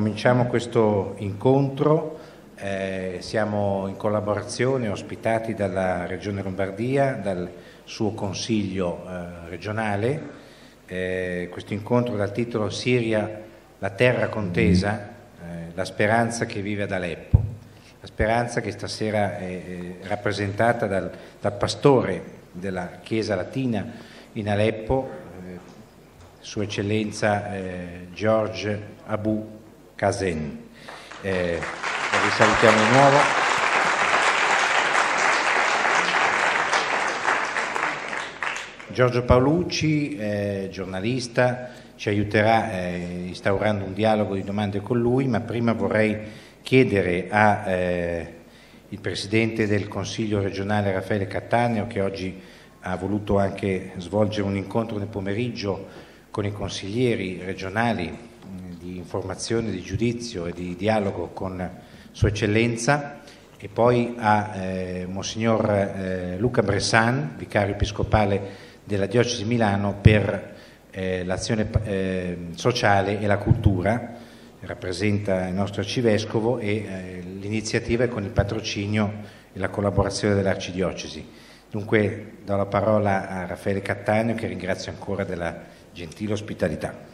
Cominciamo questo incontro, eh, siamo in collaborazione ospitati dalla Regione Lombardia, dal suo Consiglio eh, regionale, eh, questo incontro dal titolo Siria, la terra contesa, eh, la speranza che vive ad Aleppo, la speranza che stasera è, è rappresentata dal, dal, pastore della Chiesa Latina in Aleppo, eh, Sua Eccellenza eh, George Abu Casen. Eh, vi salutiamo di nuovo. Giorgio Paolucci, eh, giornalista, ci aiuterà eh, instaurando un dialogo di domande con lui, ma prima vorrei chiedere al eh, Presidente del Consiglio regionale Raffaele Cattaneo, che oggi ha voluto anche svolgere un incontro nel pomeriggio con i consiglieri regionali informazione, di giudizio e di dialogo con Sua Eccellenza e poi a eh, Monsignor eh, Luca Bressan, vicario episcopale della Diocesi Milano per eh, l'azione eh, sociale e la cultura, rappresenta il nostro arcivescovo e eh, l'iniziativa è con il patrocinio e la collaborazione dell'arcidiocesi. Dunque do la parola a Raffaele Cattaneo che ringrazio ancora della gentile ospitalità.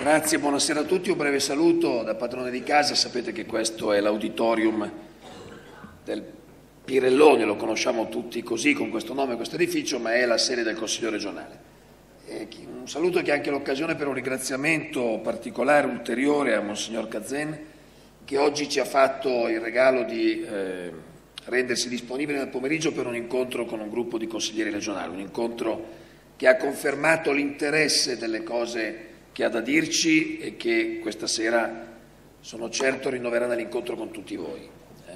Grazie, buonasera a tutti. Un breve saluto da padrone di casa. Sapete che questo è l'auditorium del Pirellone, lo conosciamo tutti così con questo nome, questo edificio, ma è la sede del Consiglio regionale. un saluto che è anche l'occasione per un ringraziamento particolare, ulteriore a Monsignor Cazzen, che oggi ci ha fatto il regalo di eh, rendersi disponibile nel pomeriggio per un incontro con un gruppo di consiglieri regionali, un incontro che ha confermato l'interesse delle cose che ha da dirci e che questa sera sono certo rinnoverà nell'incontro con tutti voi. Eh,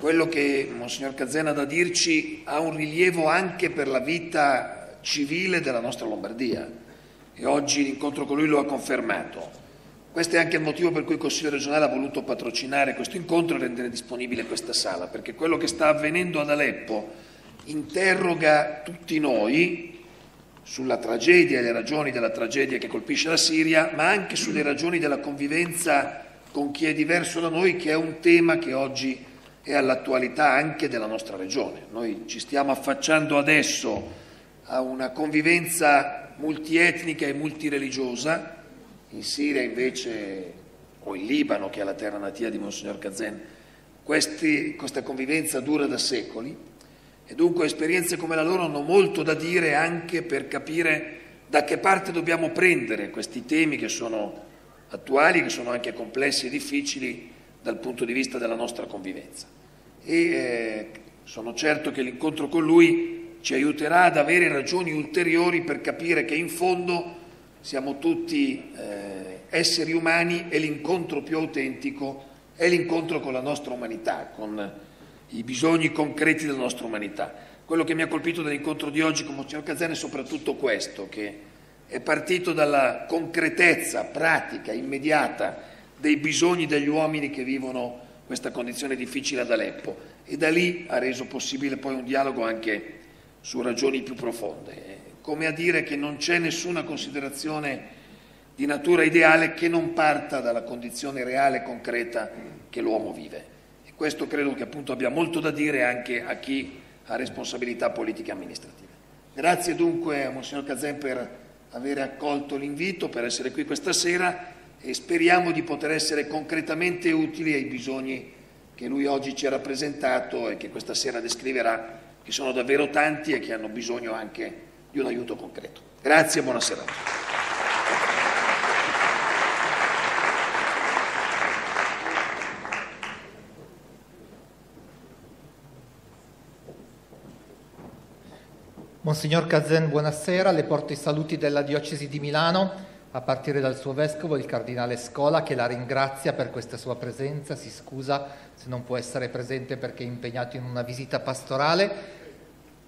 quello che Monsignor Cazzena ha da dirci ha un rilievo anche per la vita civile della nostra Lombardia e oggi l'incontro con lui lo ha confermato. Questo è anche il motivo per cui il Consiglio regionale ha voluto patrocinare questo incontro e rendere disponibile questa sala, perché quello che sta avvenendo ad Aleppo interroga tutti noi sulla tragedia e le ragioni della tragedia che colpisce la Siria, ma anche sulle ragioni della convivenza con chi è diverso da noi, che è un tema che oggi è all'attualità anche della nostra regione. Noi ci stiamo affacciando adesso a una convivenza multietnica e multireligiosa, in Siria invece, o in Libano, che è la terra natia di Monsignor Kazzen, questi, questa convivenza dura da secoli e dunque esperienze come la loro hanno molto da dire anche per capire da che parte dobbiamo prendere questi temi che sono attuali, che sono anche complessi e difficili dal punto di vista della nostra convivenza. E eh, sono certo che l'incontro con lui ci aiuterà ad avere ragioni ulteriori per capire che in fondo siamo tutti eh, esseri umani e l'incontro più autentico è l'incontro con la nostra umanità, con i bisogni concreti della nostra umanità. Quello che mi ha colpito dall'incontro di oggi con Monsignor Cazzani è soprattutto questo, che è partito dalla concretezza pratica, immediata, dei bisogni degli uomini che vivono questa condizione difficile ad Aleppo e da lì ha reso possibile poi un dialogo anche su ragioni più profonde, come a dire che non c'è nessuna considerazione di natura ideale che non parta dalla condizione reale e concreta che l'uomo vive. Questo credo che appunto abbia molto da dire anche a chi ha responsabilità politiche e amministrative. Grazie dunque a Monsignor Cazen per aver accolto l'invito, per essere qui questa sera e speriamo di poter essere concretamente utili ai bisogni che lui oggi ci ha rappresentato e che questa sera descriverà, che sono davvero tanti e che hanno bisogno anche di un aiuto concreto. Grazie e buona serata. Monsignor Cazzen, buonasera. Le porto i saluti della Diocesi di Milano, a partire dal suo vescovo, il Cardinale Scola, che la ringrazia per questa sua presenza. Si scusa se non può essere presente perché è impegnato in una visita pastorale.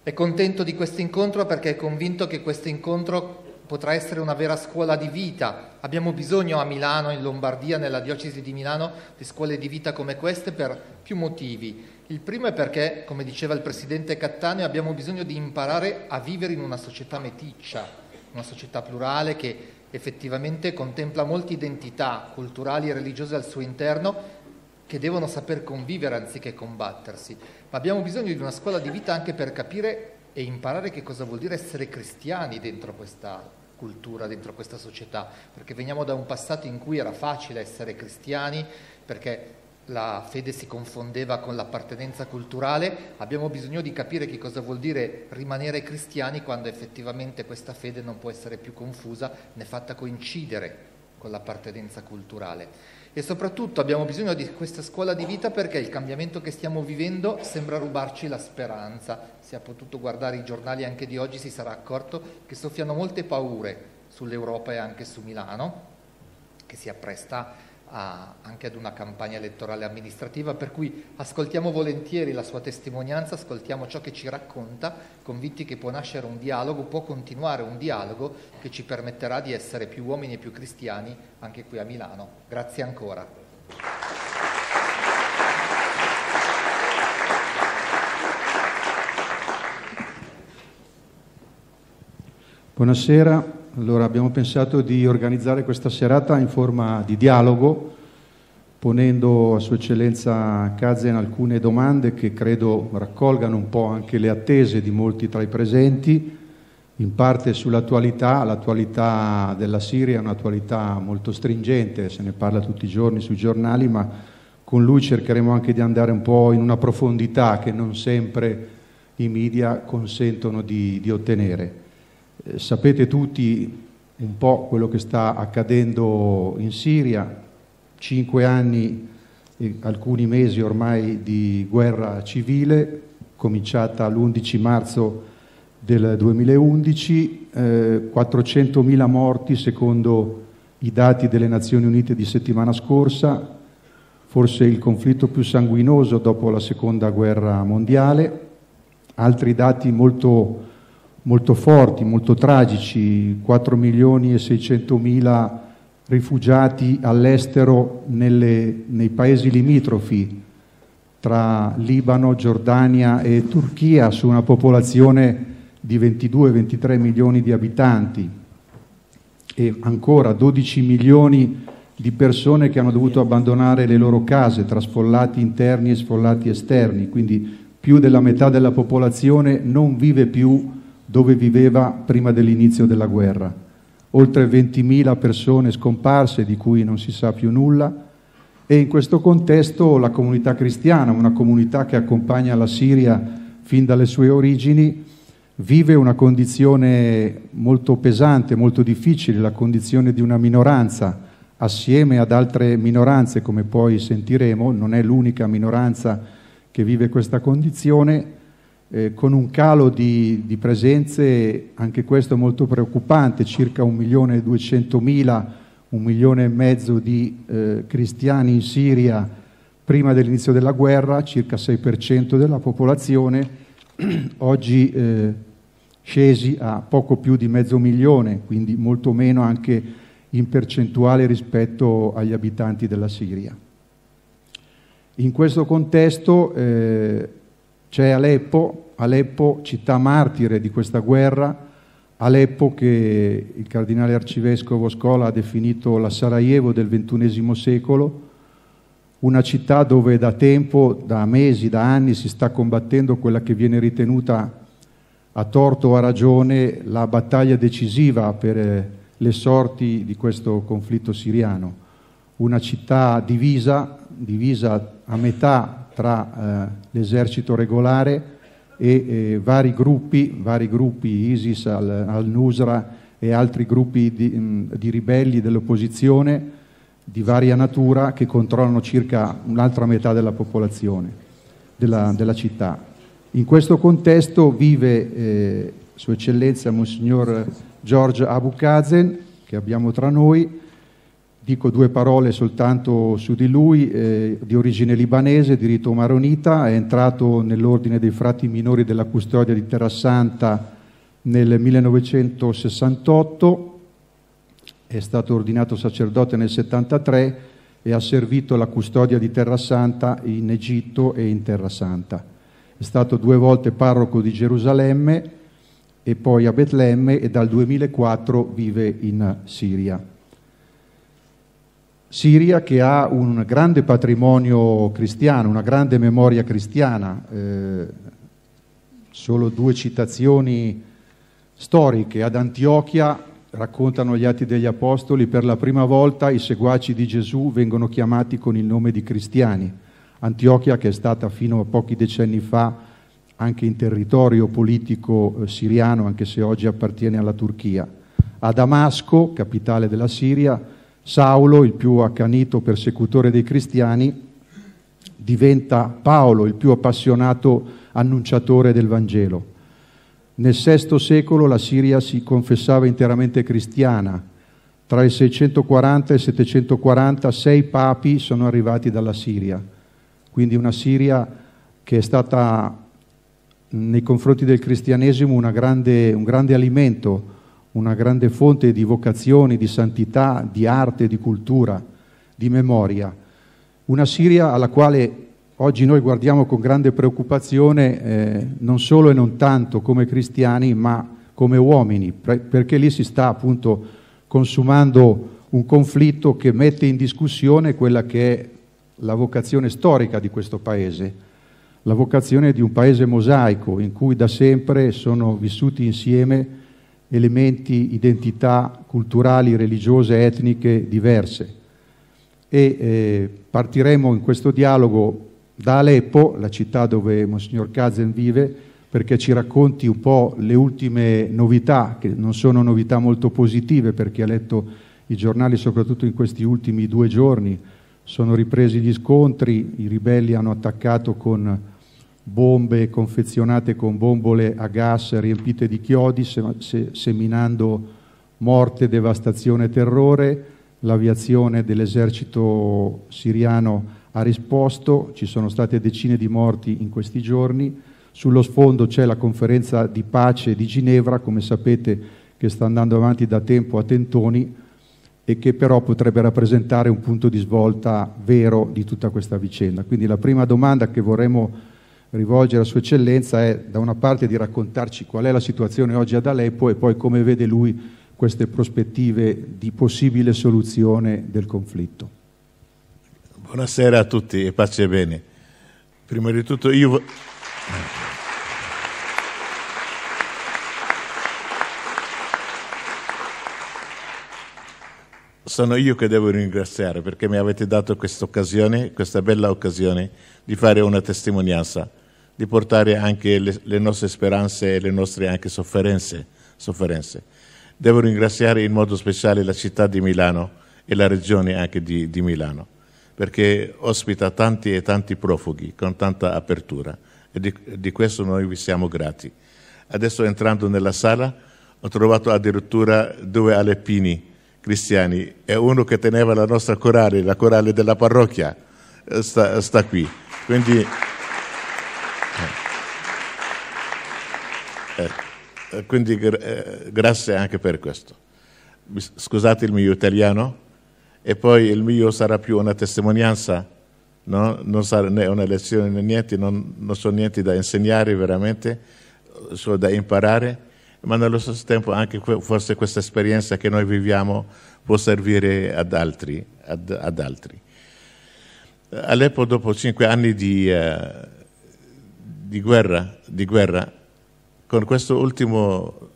È contento di questo incontro perché è convinto che questo incontro potrà essere una vera scuola di vita. Abbiamo bisogno a Milano, in Lombardia, nella diocesi di Milano, di scuole di vita come queste per più motivi. Il primo è perché, come diceva il presidente Cattaneo, abbiamo bisogno di imparare a vivere in una società meticcia, una società plurale che effettivamente contempla molte identità culturali e religiose al suo interno che devono saper convivere anziché combattersi. Ma abbiamo bisogno di una scuola di vita anche per capire e imparare che cosa vuol dire essere cristiani dentro questa cultura, dentro questa società, perché veniamo da un passato in cui era facile essere cristiani, perché la fede si confondeva con l'appartenenza culturale, abbiamo bisogno di capire che cosa vuol dire rimanere cristiani quando effettivamente questa fede non può essere più confusa né fatta coincidere con l'appartenenza culturale. E soprattutto abbiamo bisogno di questa scuola di vita perché il cambiamento che stiamo vivendo sembra rubarci la speranza. Si è potuto guardare i giornali anche di oggi si sarà accorto che soffiano molte paure sull'Europa e anche su Milano, che si appresta a a, anche ad una campagna elettorale amministrativa, per cui ascoltiamo volentieri la sua testimonianza, ascoltiamo ciò che ci racconta, convinti che può nascere un dialogo, può continuare un dialogo che ci permetterà di essere più uomini e più cristiani anche qui a Milano. Grazie ancora. Buonasera, allora abbiamo pensato di organizzare questa serata in forma di dialogo, ponendo a Sua Eccellenza Kazen alcune domande che credo raccolgano un po' anche le attese di molti tra i presenti, in parte sull'attualità, l'attualità della Siria è un'attualità molto stringente, se ne parla tutti i giorni sui giornali, ma con lui cercheremo anche di andare un po' in una profondità che non sempre i media consentono di, di ottenere. Eh, sapete tutti un po' quello che sta accadendo in Siria, cinque anni e alcuni mesi ormai di guerra civile, cominciata l'11 marzo del 2011, eh, 400.000 morti secondo i dati delle Nazioni Unite di settimana scorsa, forse il conflitto più sanguinoso dopo la seconda guerra mondiale, altri dati molto molto forti, molto tragici, 4 milioni e 600 mila rifugiati all'estero nelle, nei paesi limitrofi tra Libano, Giordania e Turchia su una popolazione di 22-23 milioni di abitanti e ancora 12 milioni di persone che hanno dovuto abbandonare le loro case tra sfollati interni e sfollati esterni, quindi più della metà della popolazione non vive più dove viveva prima dell'inizio della guerra. Oltre 20.000 persone scomparse di cui non si sa più nulla e in questo contesto la comunità cristiana, una comunità che accompagna la Siria fin dalle sue origini, vive una condizione molto pesante, molto difficile, la condizione di una minoranza assieme ad altre minoranze, come poi sentiremo, non è l'unica minoranza che vive questa condizione eh, con un calo di, di, presenze, anche questo molto preoccupante, circa 1.200.000, 1.500.000 di eh, cristiani in Siria prima dell'inizio della guerra, circa 6% della popolazione, oggi eh, scesi a poco più di mezzo milione, quindi molto meno anche in percentuale rispetto agli abitanti della Siria. In questo contesto eh, c'è Aleppo, Aleppo città martire di questa guerra, Aleppo che il cardinale arcivescovo Scola ha definito la Sarajevo del XXI secolo, una città dove da tempo, da mesi, da anni si sta combattendo quella che viene ritenuta a torto o a ragione la battaglia decisiva per eh, le sorti di questo conflitto siriano. Una città divisa, divisa a metà tra eh, l'esercito regolare e eh, vari, gruppi, vari, gruppi, ISIS, al, al, nusra e altri gruppi di, mh, di ribelli dell'opposizione di varia natura che controllano circa un'altra metà della popolazione, della, della, città. In questo contesto vive eh, Sua Eccellenza Monsignor George Abu Kazen, che abbiamo tra noi, Dico due parole soltanto su di lui, eh, di origine libanese, di rito maronita, è entrato nell'ordine dei frati minori della custodia di Terrasanta nel 1968, è stato ordinato sacerdote nel 1973 e ha servito la custodia di Terrasanta in Egitto e in Terrasanta. È stato due volte parroco di Gerusalemme e poi a Betlemme e dal 2004 vive in Siria. Siria che ha un grande patrimonio cristiano, una grande memoria cristiana, eh, solo due citazioni storiche. Ad Antiochia, raccontano gli Atti degli Apostoli, per la prima volta i seguaci di Gesù vengono chiamati con il nome di cristiani. Antiochia che è stata fino a pochi decenni fa anche in territorio politico eh, siriano, anche se oggi appartiene alla Turchia. A Damasco, capitale della Siria, Saulo, il più accanito persecutore dei cristiani, diventa Paolo, il più appassionato annunciatore del Vangelo. Nel VI secolo la Siria si confessava interamente cristiana. Tra il 640 e il 740 sei papi sono arrivati dalla Siria, quindi una Siria che è stata nei confronti del cristianesimo grande, un grande alimento, una grande fonte di vocazioni, di santità, di arte, di cultura, di memoria. Una Siria alla quale oggi noi guardiamo con grande preoccupazione eh, non solo e non tanto come cristiani, ma come uomini, perché lì si sta appunto consumando un conflitto che mette in discussione quella che è la vocazione storica di questo paese, la vocazione di un paese mosaico in cui da sempre sono vissuti insieme elementi, identità culturali, religiose, etniche diverse. E eh, partiremo in questo dialogo da Aleppo, la città dove Monsignor Kazen vive, perché ci racconti un po' le ultime novità, che non sono novità molto positive per chi ha letto i giornali, soprattutto in questi ultimi due giorni. Sono ripresi gli scontri, i ribelli hanno attaccato con bombe confezionate con bombole a gas riempite di chiodi, seminando morte, devastazione e terrore. L'aviazione dell'esercito siriano ha risposto, ci sono state decine di morti in questi giorni. Sullo sfondo c'è la conferenza di pace di Ginevra, come sapete, che sta andando avanti da tempo a tentoni e che però potrebbe rappresentare un punto di svolta vero di tutta questa vicenda. Quindi la prima domanda che vorremmo rivolgere a Sua Eccellenza è da una parte di raccontarci qual è la situazione oggi ad Aleppo e poi come vede lui queste prospettive di possibile soluzione del conflitto. Buonasera a tutti e pace e bene. Prima di tutto io... sono io che devo ringraziare perché mi avete dato questa occasione, questa bella occasione di fare una testimonianza di portare anche le, le nostre speranze e le nostre anche sofferenze, sofferenze. Devo ringraziare in modo speciale la città di Milano e la regione anche di, di Milano, perché ospita tanti e tanti profughi con tanta apertura e di, di questo noi vi siamo grati. Adesso entrando nella sala ho trovato addirittura due aleppini cristiani e uno che teneva la nostra corale, la corale della parrocchia, eh, sta, sta qui. Quindi Eh, eh, quindi eh, grazie anche per questo. Scusate il mio italiano e poi il mio sarà più una testimonianza, no? non sarà né una lezione né niente, non, non so niente da insegnare veramente, solo da imparare, ma nello stesso tempo anche forse questa esperienza che noi viviamo può servire ad altri. Ad, ad altri. All'epoca, dopo cinque anni di, eh, di guerra, di guerra con questo ultimo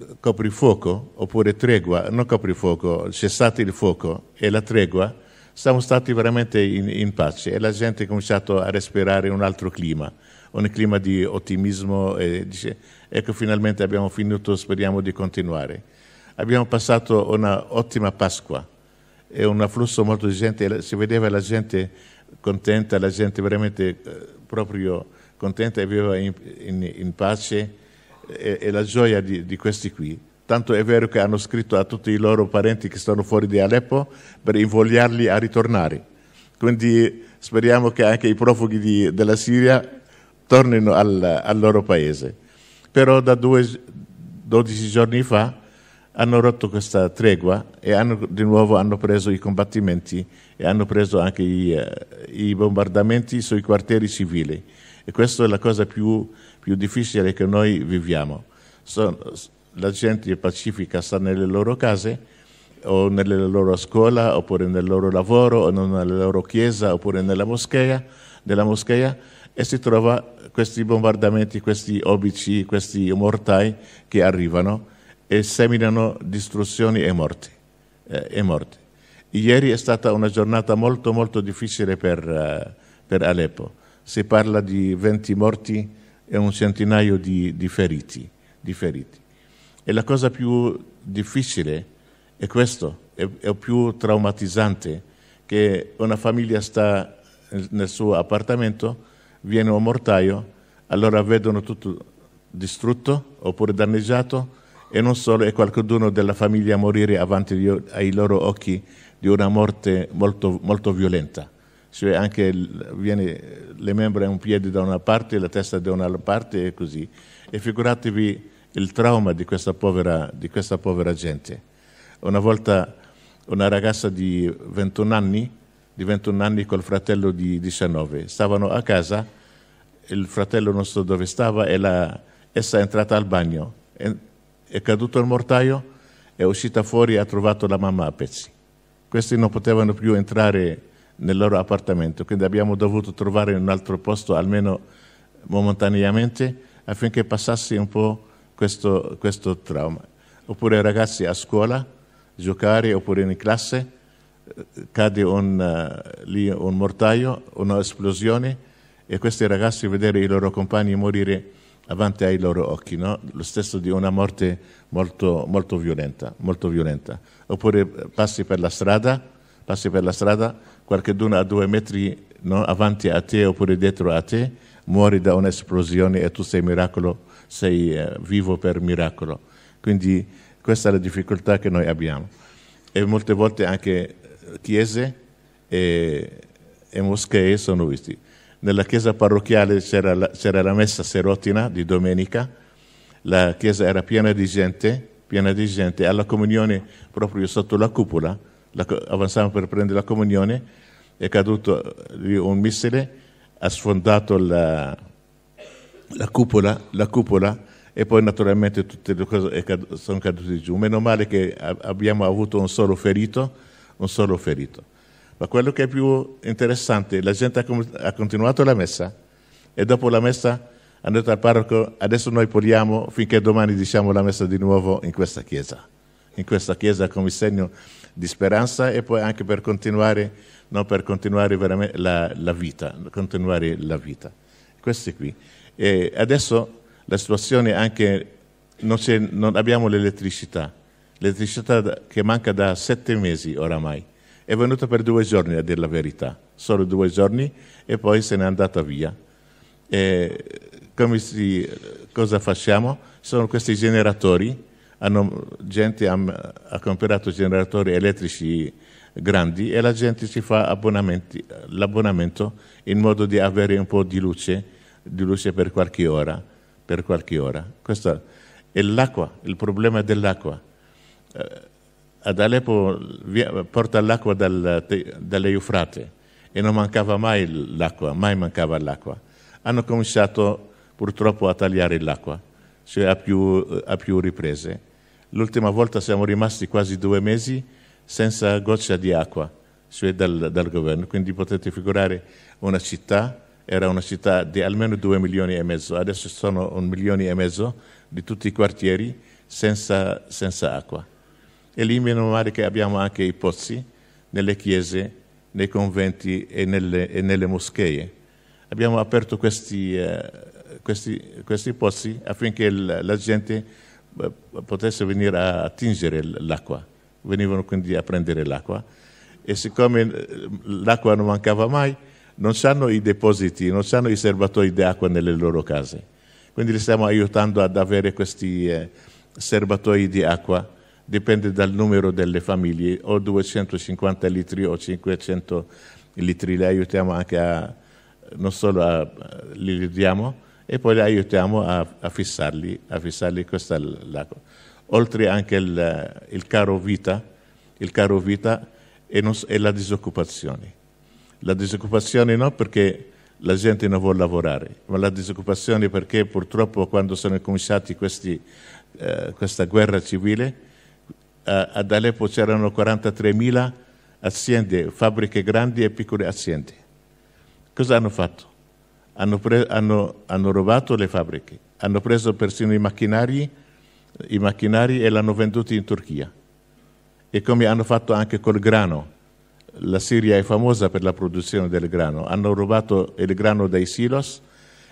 eh, coprifuoco, oppure tregua, non coprifuoco, cessate il fuoco e la tregua, siamo stati veramente in, in, pace e la gente ha cominciato a respirare un altro clima, un clima di ottimismo e dice ecco finalmente abbiamo finito, speriamo di continuare. Abbiamo passato un'ottima Pasqua e un afflusso molto di gente, si vedeva la gente contenta, la gente veramente eh, proprio contenta e viveva in, in, in pace e, e la gioia di, di questi qui. Tanto è vero che hanno scritto a tutti i loro parenti che stanno fuori di Aleppo per invogliarli a ritornare. Quindi speriamo che anche i profughi di, della Siria tornino al, al, loro paese. Però da due, 12 giorni fa hanno rotto questa tregua e hanno, di nuovo hanno preso i combattimenti e hanno preso anche i, eh, i bombardamenti sui quartieri civili. E questa è la cosa più più difficile che noi viviamo. la gente pacifica sta nelle loro case o nelle loro scuola oppure nel loro lavoro o nella loro chiesa oppure nella moschea, nella moschea e si trova questi bombardamenti, questi obici, questi mortai che arrivano e seminano distruzioni e morti. Eh, e morti. Ieri è stata una giornata molto molto difficile per, eh, per Aleppo. Si parla di 20 morti e un centinaio di, di, feriti, di feriti. E la cosa più difficile è questo, è, è più traumatizzante, che una famiglia sta nel suo appartamento, viene un mortaio, allora vedono tutto distrutto oppure danneggiato e non solo, e qualcuno della famiglia morire avanti ai loro occhi di una morte molto, molto violenta cioè anche viene, le membra e un piede da una parte, la testa da un'altra parte e così. E figuratevi il trauma di questa povera, di questa povera gente. Una volta una ragazza di 21 anni, di 21 anni col fratello di 19, stavano a casa, il fratello non so dove stava e la, essa è entrata al bagno, è, è caduto il mortaio, è uscita fuori e ha trovato la mamma a pezzi. Questi non potevano più entrare nel loro appartamento, quindi abbiamo dovuto trovare un altro posto, almeno momentaneamente, affinché passasse un po' questo, questo trauma. Oppure ragazzi a scuola, giocare, oppure in classe, eh, cade un, uh, lì un mortaio, un'esplosione, e questi ragazzi vedere i loro compagni morire avanti ai loro occhi, no? lo stesso di una morte molto, molto, violenta, molto violenta. Oppure eh, passi per la strada, passi per la strada qualcuno a due metri no, avanti a te oppure dietro a te muori da un'esplosione e tu sei miracolo, sei eh, vivo per miracolo. Quindi questa è la difficoltà che noi abbiamo. E molte volte anche chiese e, e moschee sono questi. Nella chiesa parrocchiale c'era la, c'era la messa serotina di domenica, la chiesa era piena di gente, piena di gente, alla comunione proprio sotto la cupola, la, avanzavamo per prendere la comunione, è caduto un missile, ha sfondato la, la, cupola, la cupola, e poi naturalmente tutte le cose cad- sono cadute giù. Meno male che abbiamo avuto un solo ferito, un solo ferito. Ma quello che è più interessante, la gente ha, ha continuato la messa e dopo la messa hanno detto al parroco adesso noi poliamo finché domani diciamo la messa di nuovo in questa chiesa in questa Chiesa come segno di speranza e poi anche per continuare, no, per continuare veramente la, la, vita, continuare la vita. Questi qui. E adesso la situazione anche, non, non abbiamo l'elettricità, l'elettricità che manca da sette mesi oramai, è venuta per due giorni a dire la verità, solo due giorni e poi se n'è andata via. E come si, cosa facciamo? Sono questi generatori hanno, gente ha, ha comprato generatori elettrici grandi e la gente si fa l'abbonamento in modo di avere un po' di luce, di luce per qualche ora. Per qualche ora. Questo è l'acqua, il problema dell'acqua. Eh, ad Aleppo via, porta l'acqua dal, dalle Eufrate e non mancava mai l'acqua, mai mancava l'acqua. Hanno cominciato purtroppo a tagliare l'acqua, cioè a più, a più riprese L'ultima volta siamo rimasti quasi due mesi senza goccia di acqua, cioè dal, dal governo. Quindi potete figurare una città, era una città di almeno due milioni e mezzo, adesso sono un milione e mezzo di tutti i quartieri senza, senza acqua. E lì meno male che abbiamo anche i pozzi nelle chiese, nei conventi e nelle, e nelle moschee. Abbiamo aperto questi, eh, questi, questi pozzi affinché la gente eh, potesse venire a attingere l'acqua, venivano quindi a prendere l'acqua e siccome eh, l'acqua non mancava mai, non hanno i depositi, non hanno i serbatoi d'acqua nelle loro case. Quindi li stiamo aiutando ad avere questi eh, serbatoi di acqua, dipende dal numero delle famiglie, o 250 litri o 500 litri, li aiutiamo anche a, non solo a, li diamo, e poi le aiutiamo a, a, fissarli, a fissarli questa lago. Oltre anche il, il, caro vita, il caro vita e, non, e la disoccupazione. La disoccupazione no perché la gente non vuole lavorare, ma la disoccupazione perché purtroppo quando sono cominciati questi, eh, questa guerra civile, eh, ad Aleppo c'erano 43.000 aziende, fabbriche grandi e piccole aziende. Cosa hanno fatto? hanno, hanno, hanno rubato le fabbriche, hanno preso persino i macchinari, i macchinari e l'hanno venduto in Turchia. E come hanno fatto anche col grano. La Siria è famosa per la produzione del grano. Hanno rubato il grano dai silos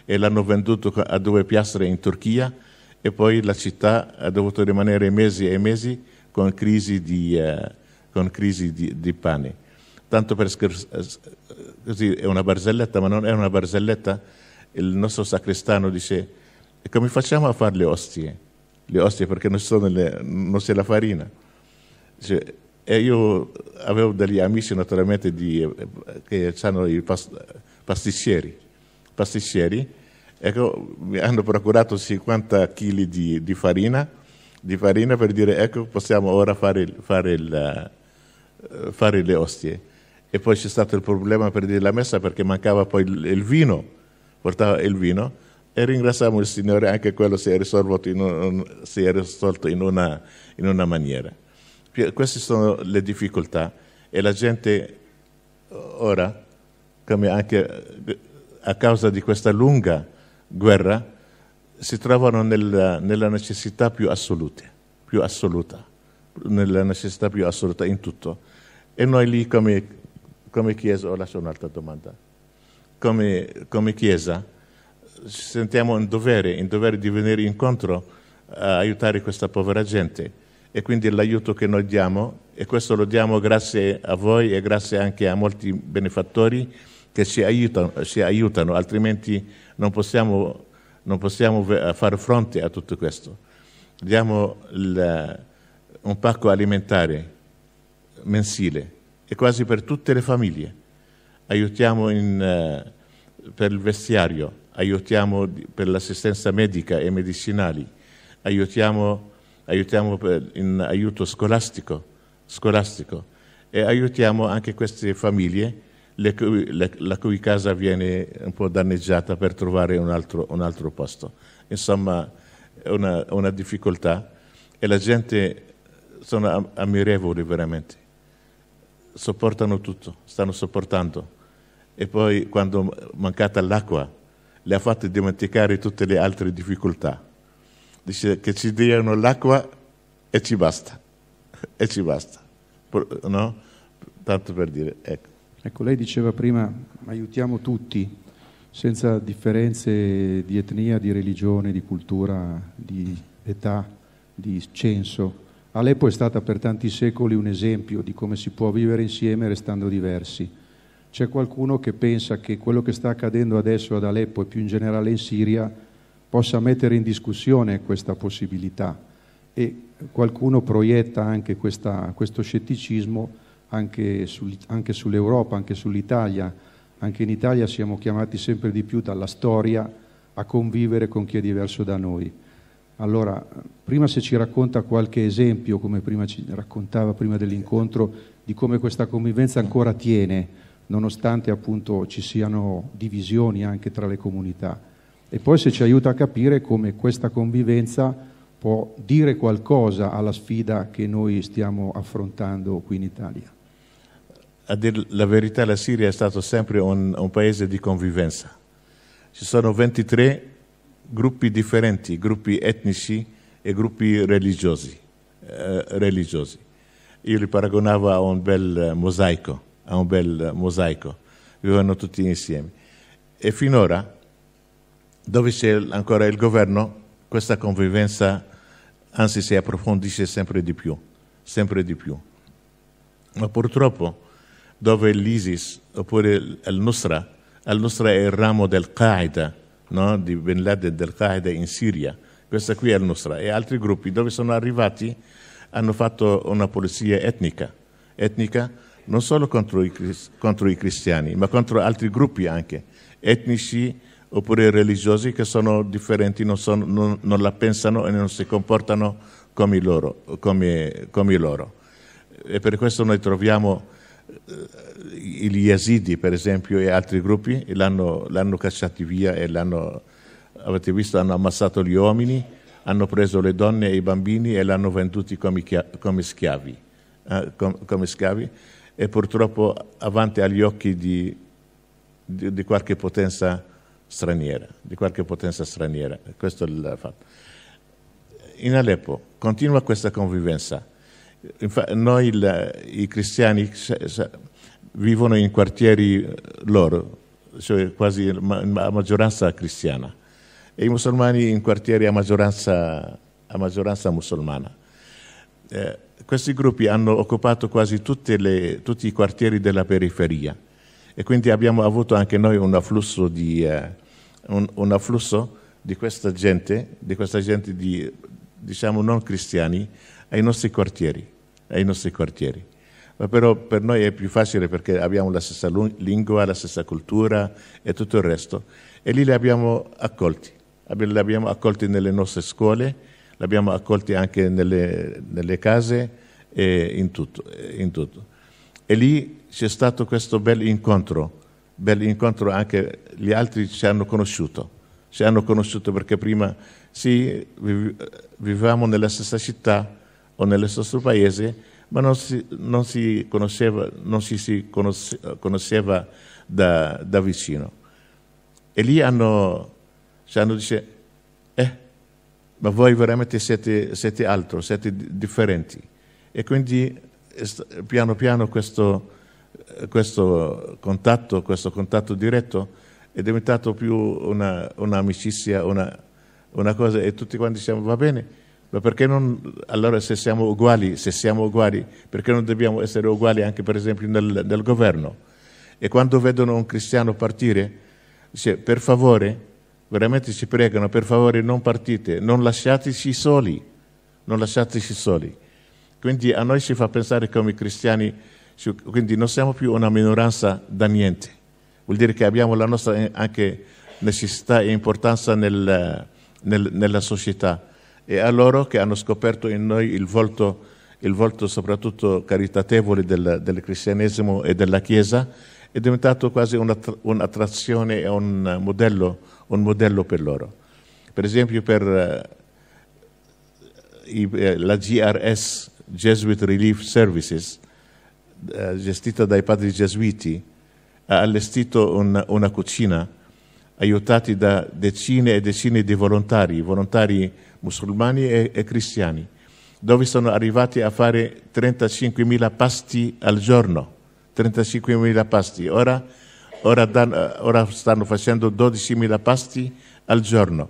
e l'hanno venduto a due piastre in Turchia e poi la città ha dovuto rimanere mesi e mesi con crisi di, eh, con crisi di, di pane tanto per scherzare, così è una barzelletta, ma non è una barzelletta, il nostro sacristano dice, e come facciamo a fare le ostie? Le ostie perché non, sono le, non c'è la farina. Dice, e io avevo degli amici naturalmente di, che hanno i pasticceri, pasticceri ecco, mi hanno procurato 50 kg di, di, farina, di farina per dire ecco possiamo ora fare, fare, la, fare le ostie e poi c'è stato il problema per dire la messa perché mancava poi il, il vino, portava il vino e ringraziamo il Signore, anche quello si è risolto in, un, è risolto in, una, in una maniera. Queste sono le difficoltà e la gente ora, come anche eh, a causa di questa lunga guerra, si trovano nella, nella necessità più assoluta, più assoluta, nella necessità più assoluta in tutto. E noi lì come come Chiesa, ho lasciato un'altra domanda, come, come Chiesa ci sentiamo in dovere, in dovere di venire incontro eh, a aiutare questa povera gente e quindi l'aiuto che noi diamo e questo lo diamo grazie a voi e grazie anche a molti benefattori che ci aiutano, ci aiutano altrimenti non possiamo, non possiamo eh, fare fronte a tutto questo. Diamo il, eh, un pacco alimentare mensile e quasi per tutte le famiglie. Aiutiamo in, eh, per il vestiario, aiutiamo per l'assistenza medica e medicinali, aiutiamo, aiutiamo per, in aiuto scolastico, scolastico, e aiutiamo anche queste famiglie cui, le, la cui casa viene un po' danneggiata per trovare un altro, un altro posto. Insomma, è una, una difficoltà e la gente sono ammirevoli veramente sopportano tutto, stanno sopportando. E poi quando è mancata l'acqua le ha fatte dimenticare tutte le altre difficoltà. Dice che ci diano l'acqua e ci basta, e ci basta. No? Tanto per dire, ecco. Ecco, lei diceva prima aiutiamo tutti, senza differenze di etnia, di religione, di cultura, di età, di censo Aleppo è stata per tanti secoli un esempio di come si può vivere insieme restando diversi. C'è qualcuno che pensa che quello che sta accadendo adesso ad Aleppo e più in generale in Siria possa mettere in discussione questa possibilità e qualcuno proietta anche questa, questo scetticismo anche, sul, anche sull'Europa, anche sull'Italia. Anche in Italia siamo chiamati sempre di più dalla storia a convivere con chi è diverso da noi. Allora, prima se ci racconta qualche esempio, come prima ci raccontava prima dell'incontro, di come questa convivenza ancora tiene, nonostante appunto ci siano divisioni anche tra le comunità. E poi se ci aiuta a capire come questa convivenza può dire qualcosa alla sfida che noi stiamo affrontando qui in Italia. A dire la verità, la Siria è stato sempre un, un paese di convivenza. Ci sono 23 gruppi differenti, gruppi etnici e gruppi religiosi. Eh, religiosi. Io li paragonavo a un bel mosaico, a un bel mosaico, vivevano tutti insieme. E finora, dove c'è ancora il governo, questa convivenza anzi si approfondisce sempre di più, sempre di più. Ma purtroppo dove l'ISIS oppure al-Nusra, al-Nusra è il ramo del Qaeda, no? di Bin Laden e del Qaeda in Siria, questa qui è al-Nusra, e altri gruppi dove sono arrivati hanno fatto una polizia etnica, etnica non solo contro i, contro i cristiani, ma contro altri gruppi anche, etnici oppure religiosi che sono differenti, non, sono, non, non la pensano e non si comportano come loro, come, come loro. E per questo noi troviamo eh, gli Yazidi per esempio e altri gruppi l'hanno, l'hanno cacciati via e l'hanno, avete visto, hanno ammassato gli uomini, hanno preso le donne e i bambini e l'hanno venduti come, come schiavi, eh, com, come schiavi e purtroppo avanti agli occhi di, di, di, qualche potenza straniera, di qualche potenza straniera. Questo è il fatto. In Aleppo continua questa convivenza. Infa, noi il, i cristiani vivono in quartieri eh, loro, cioè quasi a maggioranza cristiana, e i musulmani in quartieri a maggioranza, a maggioranza musulmana. Eh, questi gruppi hanno occupato quasi le, tutti i quartieri della periferia e quindi abbiamo avuto anche noi un afflusso di, eh, un, un afflusso di questa gente, di questa gente di, diciamo non cristiani, ai nostri quartieri. Ai nostri quartieri ma però per noi è più facile perché abbiamo la stessa lingua, la stessa cultura e tutto il resto. E lì li abbiamo accolti, li abbiamo accolti nelle nostre scuole, li abbiamo accolti anche nelle, nelle case e in tutto, in tutto. E lì c'è stato questo bel incontro, bel incontro anche gli altri ci hanno conosciuto, ci hanno conosciuto perché prima sì, vivevamo nella stessa città o nello stesso paese, ma non si, non si conosceva, non si, si conosceva da, da, vicino. E lì hanno, ci hanno detto, eh, ma voi veramente siete, siete altro, siete differenti. E quindi piano piano questo, questo, contatto, questo contatto diretto è diventato più un'amicizia, una, una, una cosa, e tutti quanti diciamo va bene, ma perché non, allora se siamo uguali, se siamo uguali, perché non dobbiamo essere uguali anche per esempio nel, nel governo? E quando vedono un cristiano partire, dice per favore, veramente ci pregano, per favore non partite, non lasciateci soli, non lasciateci soli. Quindi a noi si fa pensare come cristiani, quindi non siamo più una minoranza da niente. Vuol dire che abbiamo la nostra eh, anche necessità e importanza nel, nel, nella società e a loro che hanno scoperto in noi il volto, il volto soprattutto caritatevole del, del, cristianesimo e della Chiesa, è diventato quasi un'attrazione e un modello, un modello per loro. Per esempio per eh, eh, la GRS, Jesuit Relief Services, eh, gestita dai padri gesuiti, ha allestito un, una cucina aiutati da decine e decine di volontari, volontari musulmani e, e cristiani, dove sono arrivati a fare 35.000 pasti al giorno. 35.000 pasti. Ora, ora, dan, ora stanno facendo 12.000 pasti al giorno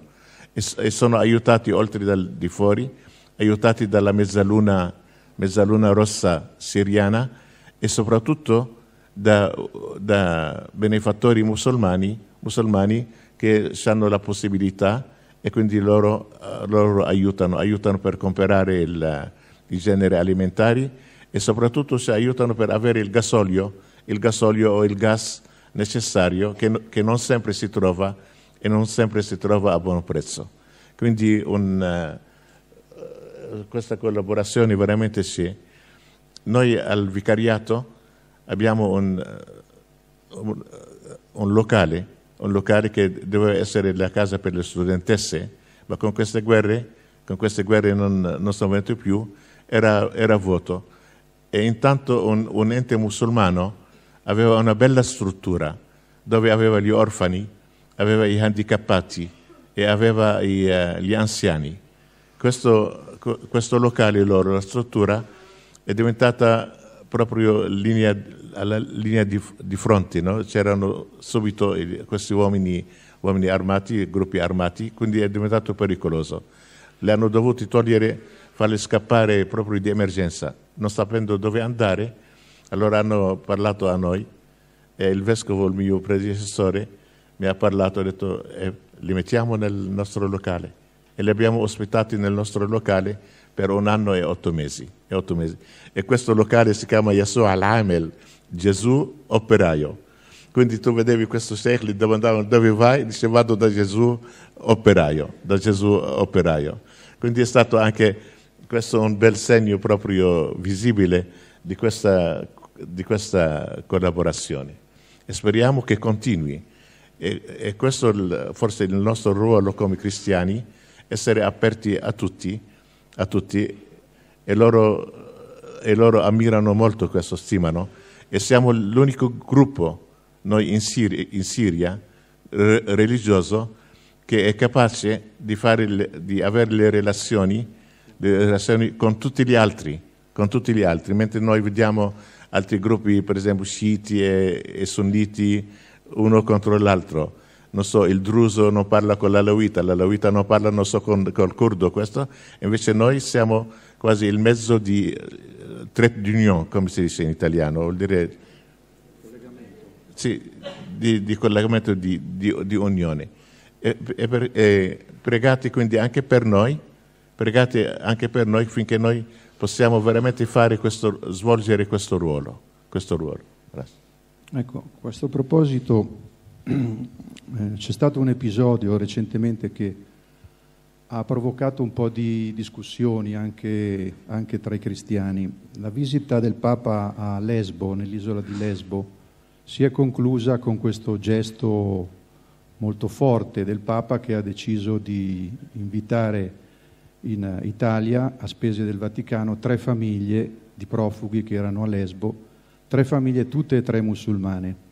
e, e sono aiutati oltre dal, di fuori, aiutati dalla mezzaluna, mezzaluna rossa siriana e soprattutto da, da benefattori musulmani musulmani che hanno la possibilità e quindi loro, eh, loro aiutano, aiutano per comprare il, eh, i generi alimentari e soprattutto ci aiutano per avere il gasolio, il gasolio o il gas necessario che, che non sempre si trova e non sempre si trova a buon prezzo. Quindi un, eh, questa collaborazione veramente sì. Noi al vicariato abbiamo un, un, un locale un locale che doveva essere la casa per le studentesse, ma con queste guerre, con queste guerre non, non sono venute più, era, era, vuoto. E intanto un, un ente musulmano aveva una bella struttura dove aveva gli orfani, aveva i handicappati e aveva i, uh, gli anziani. Questo, questo, locale loro, la struttura, è diventata proprio linea alla linea di, di fronte, no? c'erano subito questi uomini, uomini armati, gruppi armati, quindi è diventato pericoloso. Le hanno dovuti togliere, farle scappare proprio di emergenza, non sapendo dove andare, allora hanno parlato a noi e il vescovo, il mio predecessore, mi ha parlato, e ha detto eh, li mettiamo nel nostro locale e li abbiamo ospitati nel nostro locale per un anno e otto mesi. E, otto mesi. e questo locale si chiama Yasua al-Amel, Gesù operaio. Quindi tu vedevi questo secolo, domandavano dove vai, dice vado da Gesù operaio, da Gesù operaio. Quindi è stato anche questo un bel segno proprio visibile di questa, di questa collaborazione. E speriamo che continui. E, e questo il, forse il nostro ruolo come cristiani, essere aperti a tutti, a tutti e loro, e loro ammirano molto questo, stimano e siamo l'unico gruppo, noi in Siria, in Siria religioso, che è capace di, fare, di avere le relazioni, le relazioni con, tutti altri, con tutti gli altri, mentre noi vediamo altri gruppi, per esempio sciiti e, e sunniti, uno contro l'altro. Non so, il druso non parla con l'alawita, l'alawita non parla non so, con, con il curdo, questo. Invece noi siamo quasi il mezzo di trait d'union, come si dice in italiano, vuol dire sì, di, di, collegamento di, di, di unione. E, e, per, e, pregate quindi anche per noi, pregate anche per noi finché noi possiamo veramente questo, svolgere questo ruolo. Questo ruolo. Ecco, a questo proposito eh, c'è stato un episodio recentemente che ha provocato un po' di discussioni anche, anche, tra i cristiani. La visita del Papa a Lesbo, nell'isola di Lesbo, si è conclusa con questo gesto molto forte del Papa che ha deciso di invitare in Italia, a spese del Vaticano, tre famiglie di profughi che erano a Lesbo, tre famiglie tutte e tre musulmane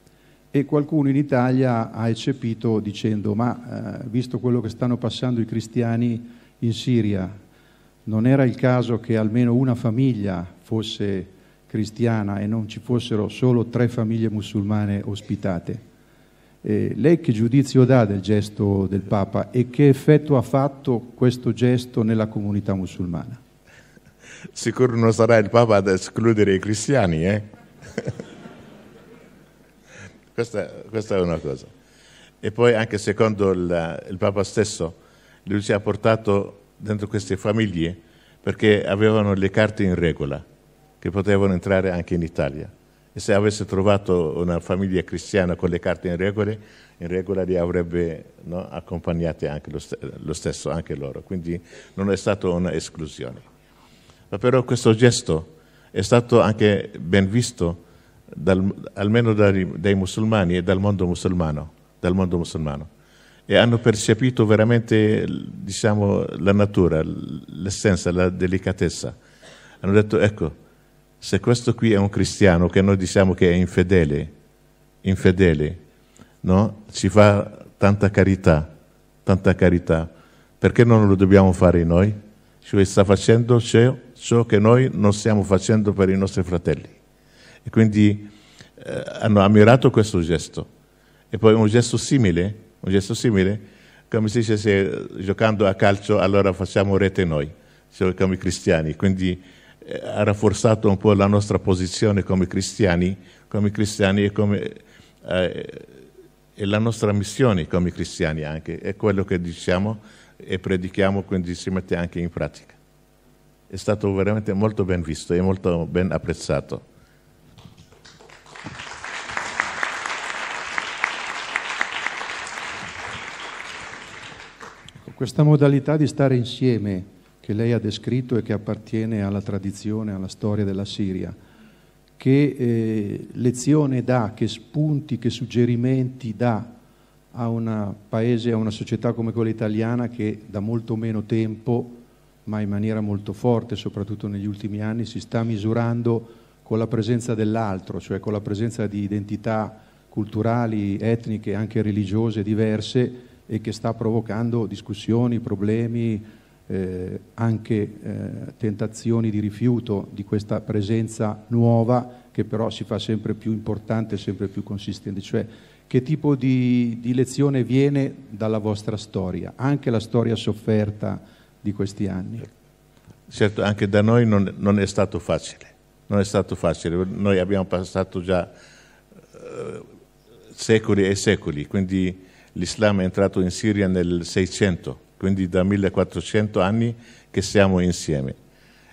e qualcuno in Italia ha eccepito dicendo ma eh, visto quello che stanno passando i cristiani in Siria, non era il caso che almeno una famiglia fosse cristiana e non ci fossero solo tre famiglie musulmane ospitate. Eh, lei che giudizio dà del gesto del Papa e che effetto ha fatto questo gesto nella comunità musulmana? Sicuro non sarà il Papa ad escludere i cristiani, eh? Questa, questa, è una cosa. E poi anche secondo il, il Papa stesso, lui si è portato dentro queste famiglie perché avevano le carte in regola, che potevano entrare anche in Italia. E se avesse trovato una famiglia cristiana con le carte in, regola, in regola li avrebbe no, accompagnati anche lo, st- lo, stesso, anche loro. Quindi non è stata un'esclusione. Ma però questo gesto è stato anche ben visto dal, almeno dai, dai, musulmani e dal mondo musulmano, dal mondo musulmano e hanno percepito veramente diciamo, la natura, l'essenza, la delicatezza. Hanno detto, ecco, se questo qui è un cristiano che noi diciamo che è infedele, infedele, no? ci fa tanta carità, tanta carità, perché non lo dobbiamo fare noi? Cioè sta facendo ciò, ciò che noi non stiamo facendo per i nostri fratelli e quindi eh, hanno ammirato questo gesto. E poi un gesto simile, un gesto simile, come si dice se giocando a calcio allora facciamo rete noi, cioè come cristiani, quindi eh, ha rafforzato un po' la nostra posizione come cristiani, come cristiani e, come, eh, e la nostra missione come cristiani anche, è quello che diciamo e predichiamo, quindi si mette anche in pratica. È stato veramente molto ben visto e molto ben apprezzato. Questa modalità di stare insieme che lei ha descritto e che appartiene alla tradizione, alla storia della Siria, che eh, lezione dà, che spunti, che suggerimenti dà a un paese, a una società come quella italiana che da molto meno tempo, ma in maniera molto forte, soprattutto negli ultimi anni, si sta misurando con la presenza dell'altro, cioè con la presenza di identità culturali, etniche, anche religiose diverse, e che sta provocando discussioni, problemi, eh, anche eh, tentazioni di rifiuto di questa presenza nuova che però si fa sempre più importante, sempre più consistente. Cioè, che tipo di, di lezione viene dalla vostra storia, anche la storia sofferta di questi anni? Certo, anche da noi non, non è stato facile, non è stato facile, noi abbiamo passato già eh, secoli e secoli, quindi l'Islam è entrato in Siria nel 600, quindi da 1400 anni che siamo insieme.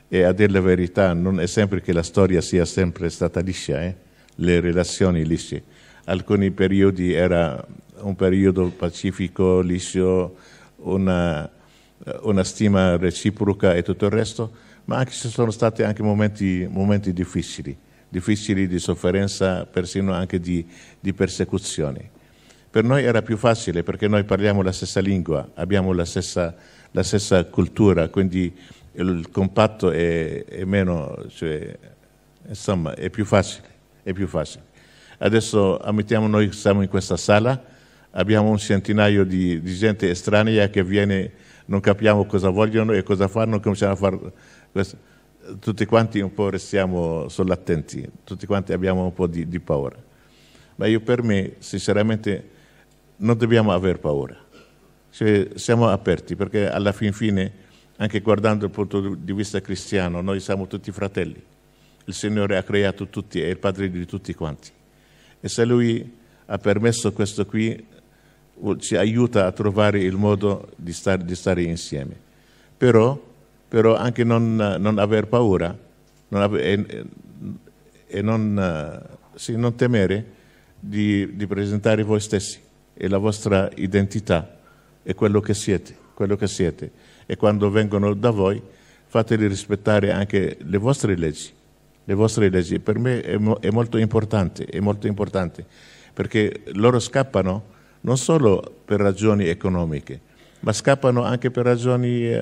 E a dire la verità, non è sempre che la storia sia sempre stata liscia, eh? le relazioni lisce. Alcuni periodi era un periodo pacifico, liscio, una, una stima reciproca e tutto il resto, ma anche ci sono stati anche momenti, momenti difficili, difficili di sofferenza, persino anche di, di persecuzioni. Per noi era più facile perché noi parliamo la stessa lingua, abbiamo la stessa, la stessa cultura, quindi il compatto è, è meno, cioè, insomma, è più facile, è più facile. Adesso ammettiamo noi siamo in questa sala, abbiamo un centinaio di, di, gente estranea che viene, non capiamo cosa vogliono e cosa fanno, cominciamo a fare questo. Tutti quanti un po' restiamo sull'attenti, tutti quanti abbiamo un po' di, di paura. Ma io per me, sinceramente, non dobbiamo aver paura, cioè, siamo aperti perché alla fin fine, anche guardando il punto di vista cristiano, noi siamo tutti fratelli, il Signore ha creato tutti, è il Padre di tutti quanti e se Lui ha permesso questo qui ci aiuta a trovare il modo di, star, di stare insieme. Però, però anche non, non, aver paura non ave, e, e non, sì, non, temere di, di presentare voi stessi e la vostra identità è quello che siete, quello che siete. E quando vengono da voi fateli rispettare anche le vostre leggi, le vostre leggi. Per me è, mo- è molto importante, è molto importante, perché loro scappano non solo per ragioni economiche, ma scappano anche per ragioni eh,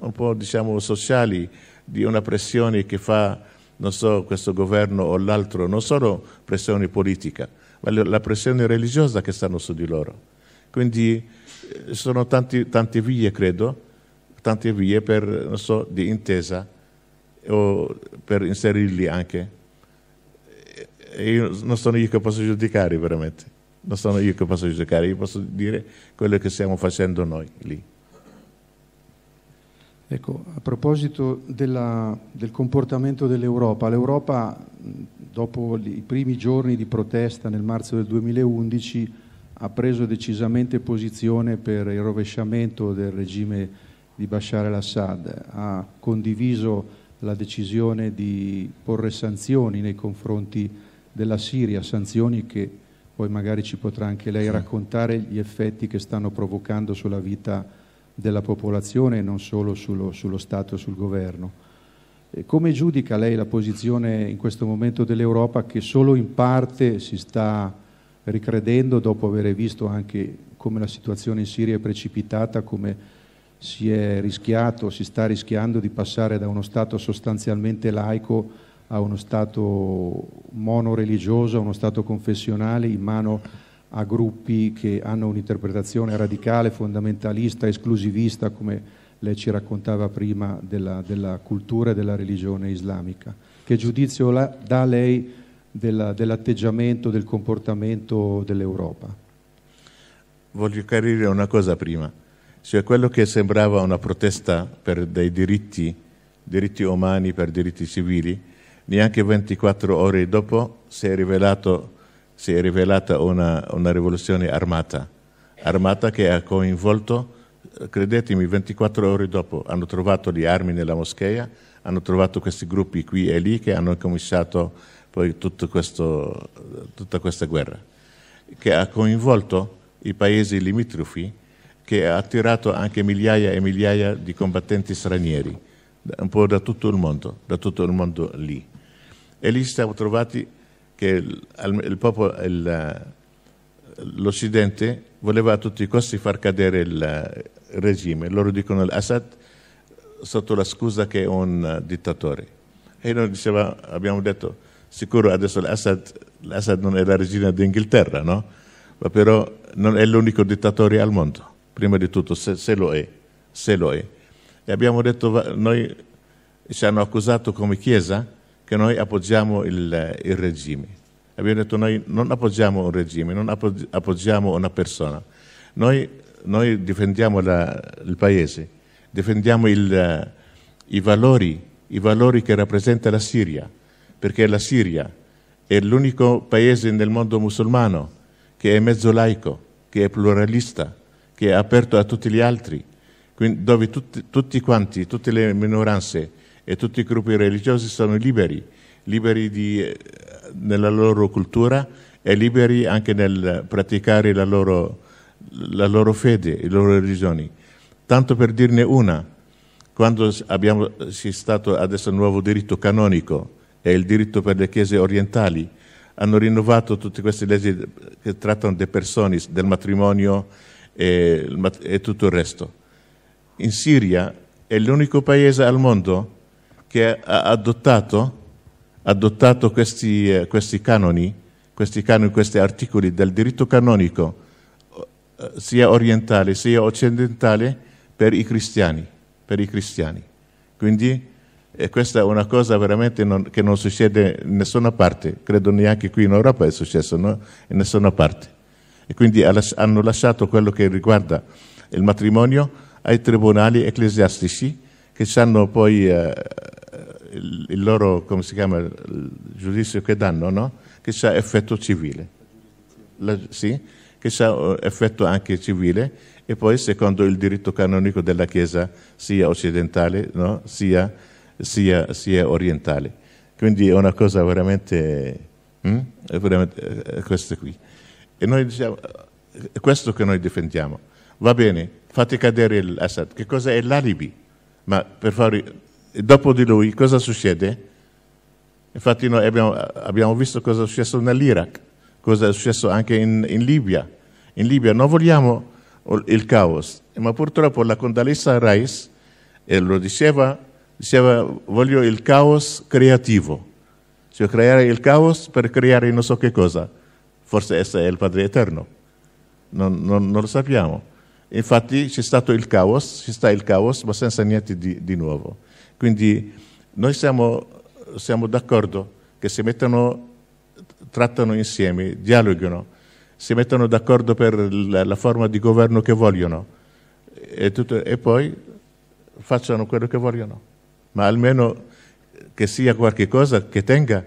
un po' diciamo sociali, di una pressione che fa, non so, questo governo o l'altro, non solo pressione politica, la pressione religiosa che stanno su di loro. Quindi eh, sono tanti, tante vie, credo, tante vie per, so, di intesa o per inserirli anche. E io, non sono io che posso giudicare veramente, non sono io che posso giudicare, io posso dire quello che stiamo facendo noi lì. Ecco, a proposito della, del comportamento dell'Europa, l'Europa dopo i primi giorni di protesta nel marzo del 2011 ha preso decisamente posizione per il rovesciamento del regime di Bashar al-Assad, ha condiviso la decisione di porre sanzioni nei confronti della Siria, sanzioni che poi magari ci potrà anche lei raccontare gli effetti che stanno provocando sulla vita della popolazione e non solo sullo, sullo Stato e sul governo. E come giudica lei la posizione in questo momento dell'Europa che solo in parte si sta ricredendo dopo aver visto anche come la situazione in Siria è precipitata, come si è rischiato, si sta rischiando di passare da uno Stato sostanzialmente laico a uno Stato monoreligioso, a uno Stato confessionale in mano a a gruppi che hanno un'interpretazione radicale, fondamentalista, esclusivista, come lei ci raccontava prima della, della cultura e della religione islamica. Che giudizio la, dà lei della, dell'atteggiamento, del comportamento dell'Europa? Voglio chiarire una cosa prima, cioè quello che sembrava una protesta per dei diritti, diritti umani, per diritti civili, neanche 24 ore dopo si è rivelato si è rivelata una, una rivoluzione armata, armata che ha coinvolto, credetemi, 24 ore dopo hanno trovato le armi nella moschea, hanno trovato questi gruppi qui e lì che hanno cominciato poi questo, tutta questa guerra, che ha coinvolto i paesi limitrofi, che ha attirato anche migliaia e migliaia di combattenti stranieri, un po' da tutto il mondo, da tutto il mondo lì. E lì siamo trovati che il, il popolo, eh, l'Occidente voleva a tutti i costi far cadere il eh, regime. Loro dicono Assad sotto la scusa che è un eh, dittatore. E noi diceva, abbiamo detto, sicuro adesso l'Assad, non è la regina d'Inghilterra, no? Ma però non è l'unico dittatore al mondo, prima di tutto, se, se, lo è, se lo è. E abbiamo detto, noi ci hanno accusato come Chiesa che noi appoggiamo il, il regime. Abbiamo detto noi non appoggiamo un regime, non appoggiamo una persona. Noi, noi difendiamo la, il paese, difendiamo il, i, valori, i valori che rappresenta la Siria, perché la Siria è l'unico paese nel mondo musulmano che è mezzo laico, che è pluralista, che è aperto a tutti gli altri, quindi, dove tutti, tutti quanti, tutte le minoranze, e tutti i gruppi religiosi sono liberi, liberi di, eh, nella loro cultura e liberi anche nel praticare la loro, la loro fede, le loro religioni. Tanto per dirne una, quando abbiamo, c'è stato adesso il nuovo diritto canonico e il diritto per le chiese orientali, hanno rinnovato tutte queste leggi che trattano delle persone, del matrimonio e, e tutto il resto. In Siria è l'unico paese al mondo che ha adottato, adottato questi, eh, questi, canoni, questi canoni, questi articoli del diritto canonico, eh, sia orientale sia occidentale, per i cristiani. Per i cristiani. Quindi e eh, questa è una cosa veramente non, che non succede in nessuna parte, credo neanche qui in Europa è successo, no? in nessuna parte. E quindi hanno lasciato quello che riguarda il matrimonio ai tribunali ecclesiastici che hanno poi eh, il, loro, come si chiama, il giudizio che danno, no? che ha effetto civile, La, sì, che ha eh, effetto anche civile e poi secondo il diritto canonico della Chiesa sia occidentale no? sia, sia, sia, orientale. Quindi è una cosa veramente, hm? è veramente è eh, eh, questa qui. E noi diciamo, è questo che noi difendiamo. Va bene, fate cadere l'Assad. Che cosa è l'alibi? Ma per fare, dopo di lui cosa succede? Infatti noi abbiamo, abbiamo visto cosa è successo nell'Iraq, cosa è successo anche in, in, Libia. In Libia non vogliamo il caos, ma purtroppo la Condoleezza Rice eh, lo diceva, diceva voglio il caos creativo, cioè creare il caos per creare non so che cosa, forse essere il Padre Eterno, non, non, non lo sappiamo infatti c'è stato il caos, ci sta il caos, ma senza niente di, di nuovo. Quindi noi siamo, siamo d'accordo che si mettano, trattano insieme, dialogano, si mettono d'accordo per la, la, forma di governo che vogliono e, tutto, e poi facciano quello che vogliono. Ma almeno che sia qualcosa che tenga,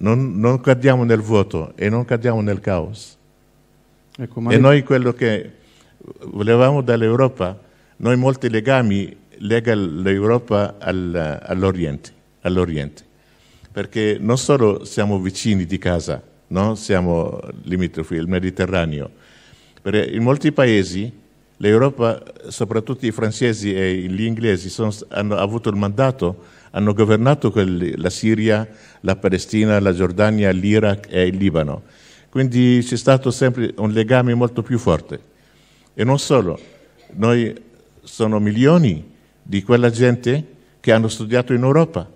non, non, cadiamo nel vuoto e non cadiamo nel caos. Ecco, e noi quello che volevamo dall'Europa, noi molti legami lega l'Europa all'Oriente, all'Oriente, perché non solo siamo vicini di casa, no? siamo limitrofi, il Mediterraneo, perché in molti paesi l'Europa, soprattutto i francesi e gli inglesi, sono, hanno avuto il mandato, hanno governato la Siria, la Palestina, la Giordania, l'Iraq e il Libano. Quindi c'è stato sempre un legame molto più forte. E non solo, noi sono milioni di quella gente che hanno studiato in Europa,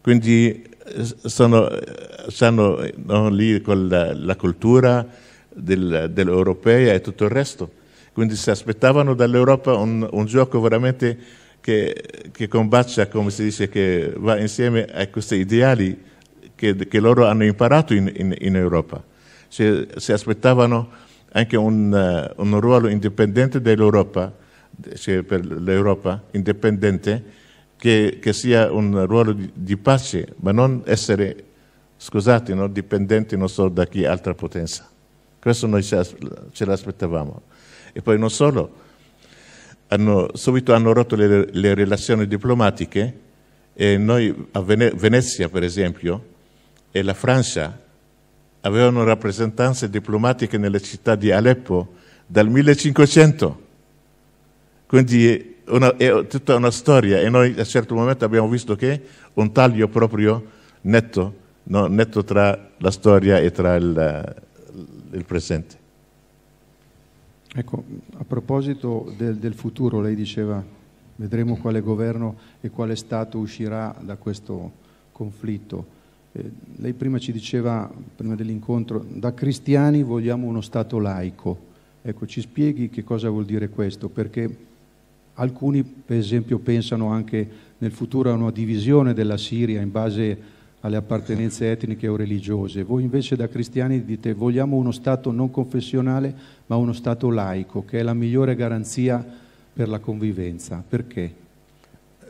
quindi eh, sono, eh, sanno eh, no, lì con la, la cultura del, dell'europea e tutto il resto. Quindi si aspettavano dall'Europa un, un gioco veramente che, che combacia, come si dice, che va insieme a questi ideali che, che loro hanno imparato in, in, in Europa. Si, si aspettavano anche un, eh, un ruolo indipendente dell'Europa, cioè per l'Europa indipendente, che, che, sia un ruolo di, di, pace, ma non essere, scusate, no, dipendenti non solo da chi altra potenza. Questo noi ce l'aspettavamo. E poi non solo, hanno, subito hanno rotto le, le, relazioni diplomatiche e noi a Venezia, per esempio, e la Francia avevano rappresentanze diplomatiche nelle città di Aleppo dal 1500. Quindi una, è tutta una storia e noi a un certo momento abbiamo visto che un taglio proprio netto, no, netto tra la storia e tra il, il presente. Ecco, a proposito del, del futuro, lei diceva vedremo quale governo e quale Stato uscirà da questo conflitto eh, lei prima ci diceva, prima dell'incontro, da cristiani vogliamo uno Stato laico. Ecco, ci spieghi che cosa vuol dire questo, perché alcuni, per esempio, pensano anche nel futuro a una divisione della Siria in base alle appartenenze etniche o religiose. Voi invece da cristiani dite vogliamo uno Stato non confessionale, ma uno Stato laico, che è la migliore garanzia per la convivenza. Perché?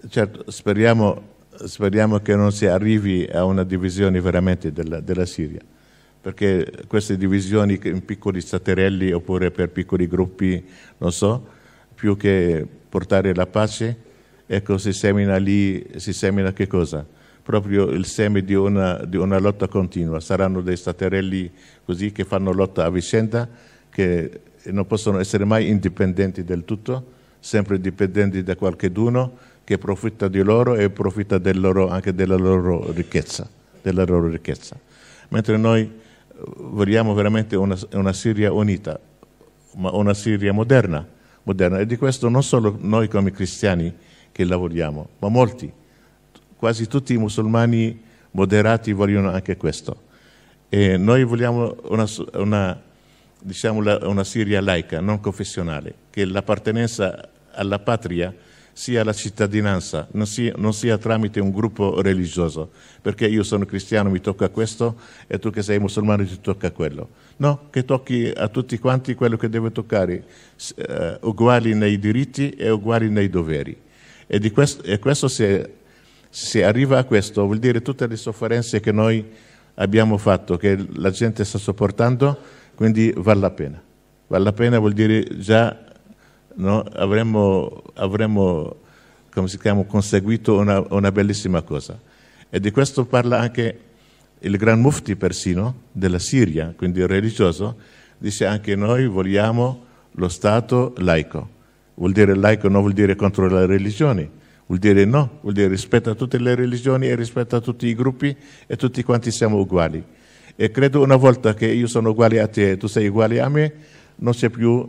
Certo, speriamo speriamo che non si arrivi a una divisione veramente della, della Siria, perché queste divisioni in piccoli staterelli oppure per piccoli gruppi, non so, più che portare la pace, ecco si semina lì, si semina che cosa? Proprio il seme di una, di una lotta continua, saranno dei staterelli così che fanno lotta a vicenda, che non possono essere mai indipendenti del tutto, sempre dipendenti da qualcheduno, che profitta di loro e profitta del loro, anche della loro, ricchezza, della loro ricchezza. Mentre noi eh, vogliamo veramente una, una Siria unita, ma una Siria moderna, moderna. E di questo non solo noi come cristiani che lavoriamo, ma molti, quasi tutti i musulmani moderati vogliono anche questo. E noi vogliamo una, una, diciamo, una Siria laica, non confessionale, che l'appartenenza alla patria sia la cittadinanza, non sia, non sia, tramite un gruppo religioso, perché io sono cristiano, mi tocca questo e tu che sei musulmano ti tocca quello. No, che tocchi a tutti quanti quello che deve toccare, eh, uguali nei diritti e uguali nei doveri. E, questo, e questo se, se arriva a questo vuol dire tutte le sofferenze che noi abbiamo fatto, che la gente sta sopportando, quindi vale la pena. Vale la pena vuol dire già no? avremmo, avremmo chiama, conseguito una, una, bellissima cosa. E di questo parla anche il Gran Mufti persino della Siria, quindi il religioso, dice anche noi vogliamo lo Stato laico. Vuol dire laico non vuol dire contro le religioni, vuol dire no, vuol dire rispetto a tutte le religioni e rispetto a tutti i gruppi e tutti quanti siamo uguali. E credo una volta che io sono uguale a te e tu sei uguale a me, non c'è più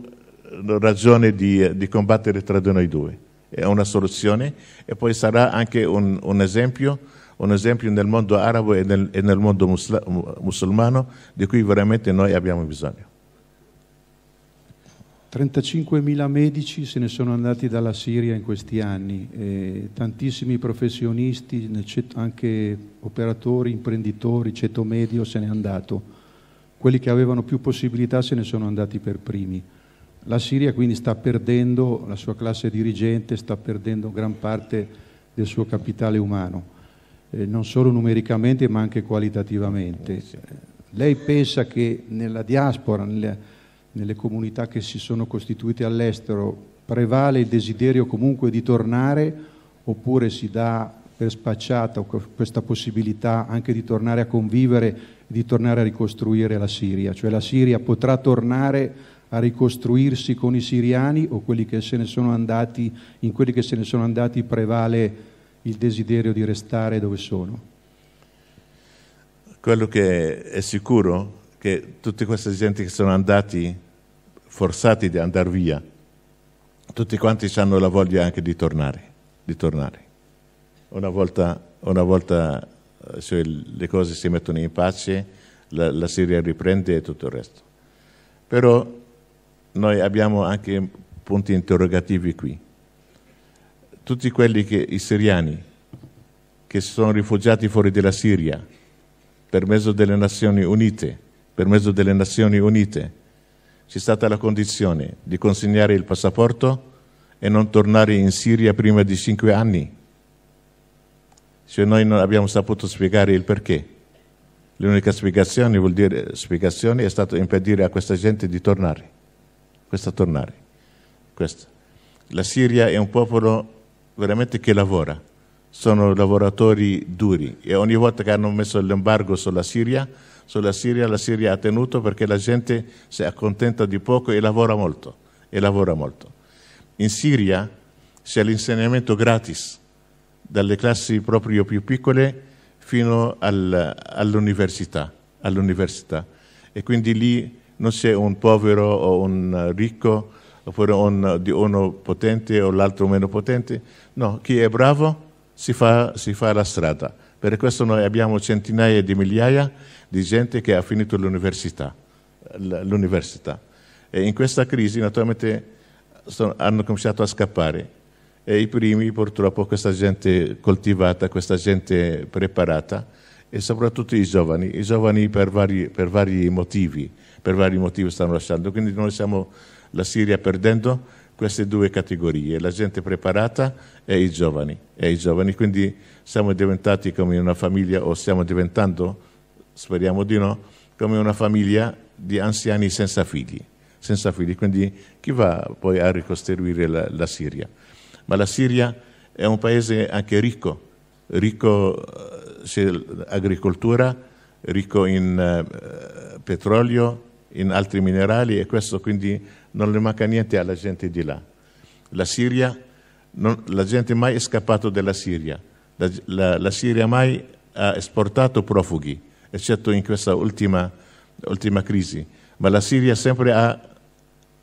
ragione di, di, combattere tra di noi due. È una soluzione e poi sarà anche un, un, esempio, un esempio, nel mondo arabo e nel, e nel mondo musla, musulmano di cui veramente noi abbiamo bisogno. 35.000 medici se ne sono andati dalla Siria in questi anni, eh, tantissimi professionisti, anche operatori, imprenditori, ceto medio se ne è andato. Quelli che avevano più possibilità se ne sono andati per primi. La Siria quindi sta perdendo la sua classe dirigente, sta perdendo gran parte del suo capitale umano, eh, non solo numericamente ma anche qualitativamente. Eh, lei pensa che nella diaspora, nelle, nelle comunità che si sono costituite all'estero, prevale il desiderio comunque di tornare oppure si dà per spacciata questa possibilità anche di tornare a convivere, di tornare a ricostruire la Siria? Cioè la Siria potrà tornare a ricostruirsi con i siriani o quelli che se ne sono andati, in quelli che se ne sono andati prevale il desiderio di restare dove sono? Quello che è sicuro è che tutte queste gente che sono andati forzati di andare via, tutti quanti hanno la voglia anche di tornare, di tornare. Una volta, una volta cioè, le cose si mettono in pace, la, la Siria riprende e tutto il resto. Però noi abbiamo anche punti interrogativi qui. Tutti quelli che, i siriani che si sono rifugiati fuori dalla Siria per mezzo delle Nazioni Unite, per mezzo delle Nazioni Unite, c'è stata la condizione di consegnare il passaporto e non tornare in Siria prima di cinque anni. Cioè noi non abbiamo saputo spiegare il perché. L'unica spiegazione, dire, spiegazione è stata impedire a questa gente di tornare questo a tornare. Questa. La Siria è un popolo veramente che lavora, sono lavoratori duri e ogni volta che hanno messo l'embargo sulla Siria, sulla Siria la Siria ha tenuto perché la gente si accontenta di poco e lavora molto, e lavora molto. In Siria c'è l'insegnamento gratis, dalle classi proprio più piccole fino al, all'università, all'università. E quindi lì non c'è un povero o un ricco, oppure un, di uno potente o l'altro meno potente. No, chi è bravo si fa, si fa la strada. Per questo noi abbiamo centinaia di migliaia di gente che ha finito l'università. l'università. E in questa crisi naturalmente sono, hanno cominciato a scappare e i primi purtroppo questa gente coltivata, questa gente preparata e soprattutto i giovani, i giovani per vari, per vari motivi per vari motivi stanno lasciando. Quindi noi siamo la Siria perdendo queste due categorie, la gente preparata e i giovani. E i giovani. Quindi siamo diventati come una famiglia, o stiamo diventando, speriamo di no, come una famiglia di anziani senza figli. Senza figli. Quindi chi va poi a ricostruire la, la Siria? Ma la Siria è un paese anche ricco, ricco in eh, agricoltura, ricco in eh, petrolio, in altri minerali e questo quindi non le manca niente alla gente di là. La Siria, non, la gente mai è scappata dalla Siria, la, la, la, Siria mai ha esportato profughi, eccetto in questa ultima, ultima crisi, ma la Siria sempre ha,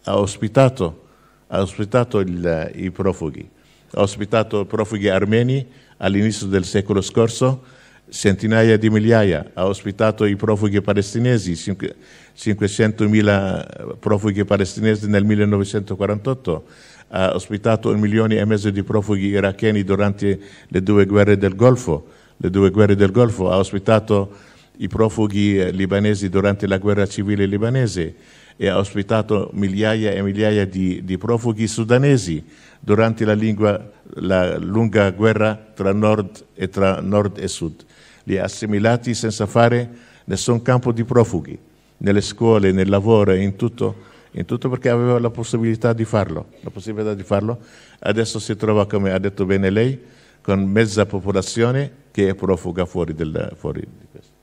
ha ospitato, ha ospitato il, i profughi, ha ospitato profughi armeni all'inizio del secolo scorso, centinaia di migliaia, ha ospitato i profughi palestinesi, 500.000 profughi palestinesi nel 1948, ha ospitato un milione e mezzo di profughi iracheni durante le due guerre del Golfo, guerre del Golfo. ha ospitato i profughi libanesi durante la guerra civile libanese e ha ospitato migliaia e migliaia di, di profughi sudanesi durante la, lingua, la lunga guerra tra nord e, tra nord e sud li ha assimilati senza fare nessun campo di profughi, nelle scuole, nel lavoro, in tutto, in tutto perché aveva la possibilità di farlo, la possibilità di farlo. Adesso si trova, come ha detto bene lei, con mezza popolazione che è profuga fuori, del, fuori di questo.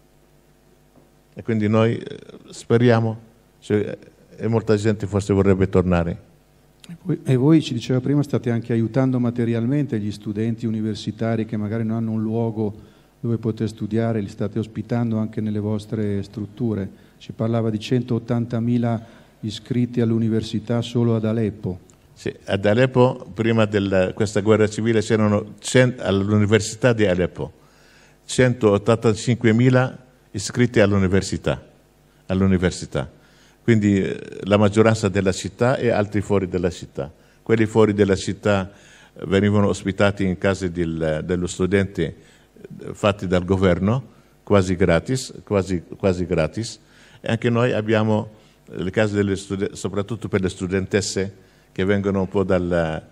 E quindi noi eh, speriamo, cioè, e eh, molta gente forse vorrebbe tornare. E voi, e voi, ci diceva prima, state anche aiutando materialmente gli studenti universitari che magari non hanno un luogo dove poter studiare, li state ospitando anche nelle vostre strutture. Si parlava di 180.000 iscritti all'università solo ad Aleppo. Sì, ad Aleppo, prima di questa guerra civile, c'erano all'università di Aleppo 185.000 iscritti all'università. all'università. Quindi eh, la maggioranza della città e altri fuori della città. Quelli fuori della città eh, venivano ospitati in casa del, dello studente fatti dal governo, quasi gratis, quasi, quasi gratis. E anche noi abbiamo eh, le case, soprattutto per le studentesse che vengono un po' dalla, eh,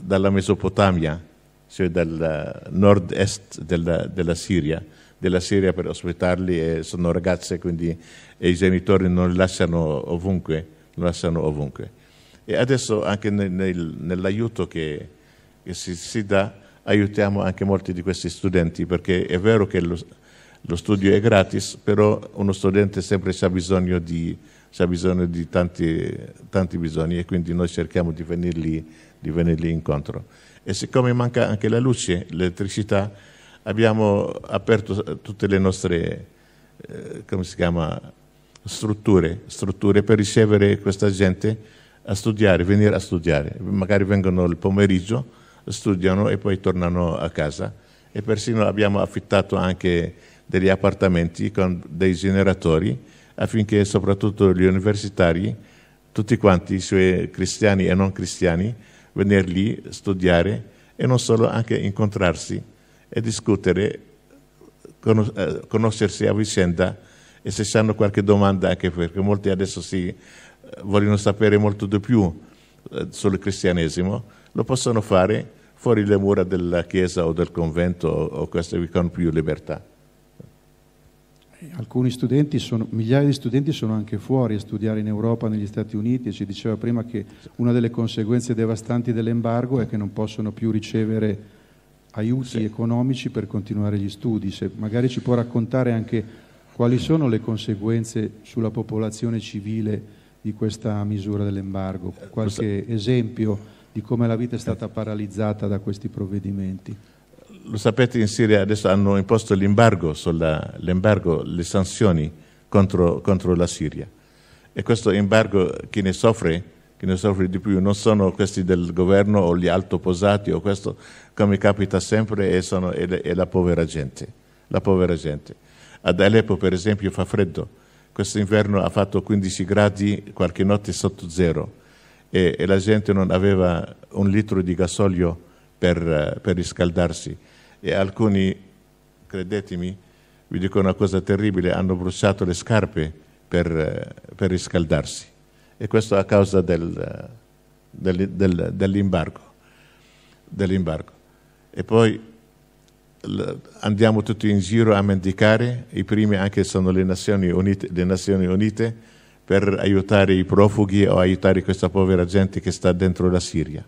dalla Mesopotamia, cioè dal eh, nord-est della, della, Siria, della Siria per ospitarli e sono ragazze quindi i genitori non li lasciano ovunque, lasciano ovunque. E adesso anche nel, nell'aiuto che, che si, si dà aiutiamo anche molti di questi studenti, perché è vero che lo, lo studio è gratis, però uno studente sempre ha bisogno di, ha bisogno di tanti, tanti, bisogni e quindi noi cerchiamo di venirli, di venirli incontro. E siccome manca anche la luce, l'elettricità, abbiamo aperto tutte le nostre eh, chiama, strutture, strutture, per ricevere questa gente a studiare, venire a studiare. Magari vengono il pomeriggio studiano e poi tornano a casa. E persino abbiamo affittato anche degli appartamenti con dei generatori affinché soprattutto gli universitari, tutti quanti, cristiani e non cristiani, venire lì, studiare e non solo, anche incontrarsi e discutere, eh, conoscersi a vicenda e se hanno qualche domanda, anche perché molti adesso si eh, vogliono sapere molto di più eh, sul cristianesimo, lo possono fare fuori le mura della chiesa o del convento o queste con più libertà. Alcuni studenti sono, migliaia di studenti sono anche fuori a studiare in Europa, negli Stati Uniti, ci diceva prima che una delle conseguenze devastanti dell'embargo è che non possono più ricevere aiuti sì. economici per continuare gli studi. Se magari ci può raccontare anche quali sono le conseguenze sulla popolazione civile di questa misura dell'embargo, eh, qualche esempio di come la vita è stata paralizzata da questi provvedimenti. Lo sapete in Siria adesso hanno imposto l'embargo, le sanzioni contro, contro, la Siria e questo embargo chi ne soffre, chi ne soffre di più non sono questi del governo o gli altoposati o questo come capita sempre è, è la povera gente. La povera gente. Ad Aleppo per esempio fa freddo, quest'inverno ha fatto 15 gradi, qualche notte sotto zero e, e, la gente non aveva un litro di gasolio per, per riscaldarsi e alcuni, credetemi, vi dico una cosa terribile, hanno bruciato le scarpe per, per riscaldarsi e questo a causa del, del, del, dell'imbargo, dell'imbargo. E poi andiamo tutti in giro a mendicare, i primi anche sono le Nazioni Unite, le Nazioni Unite per aiutare i profughi o aiutare questa povera gente che sta dentro la Siria.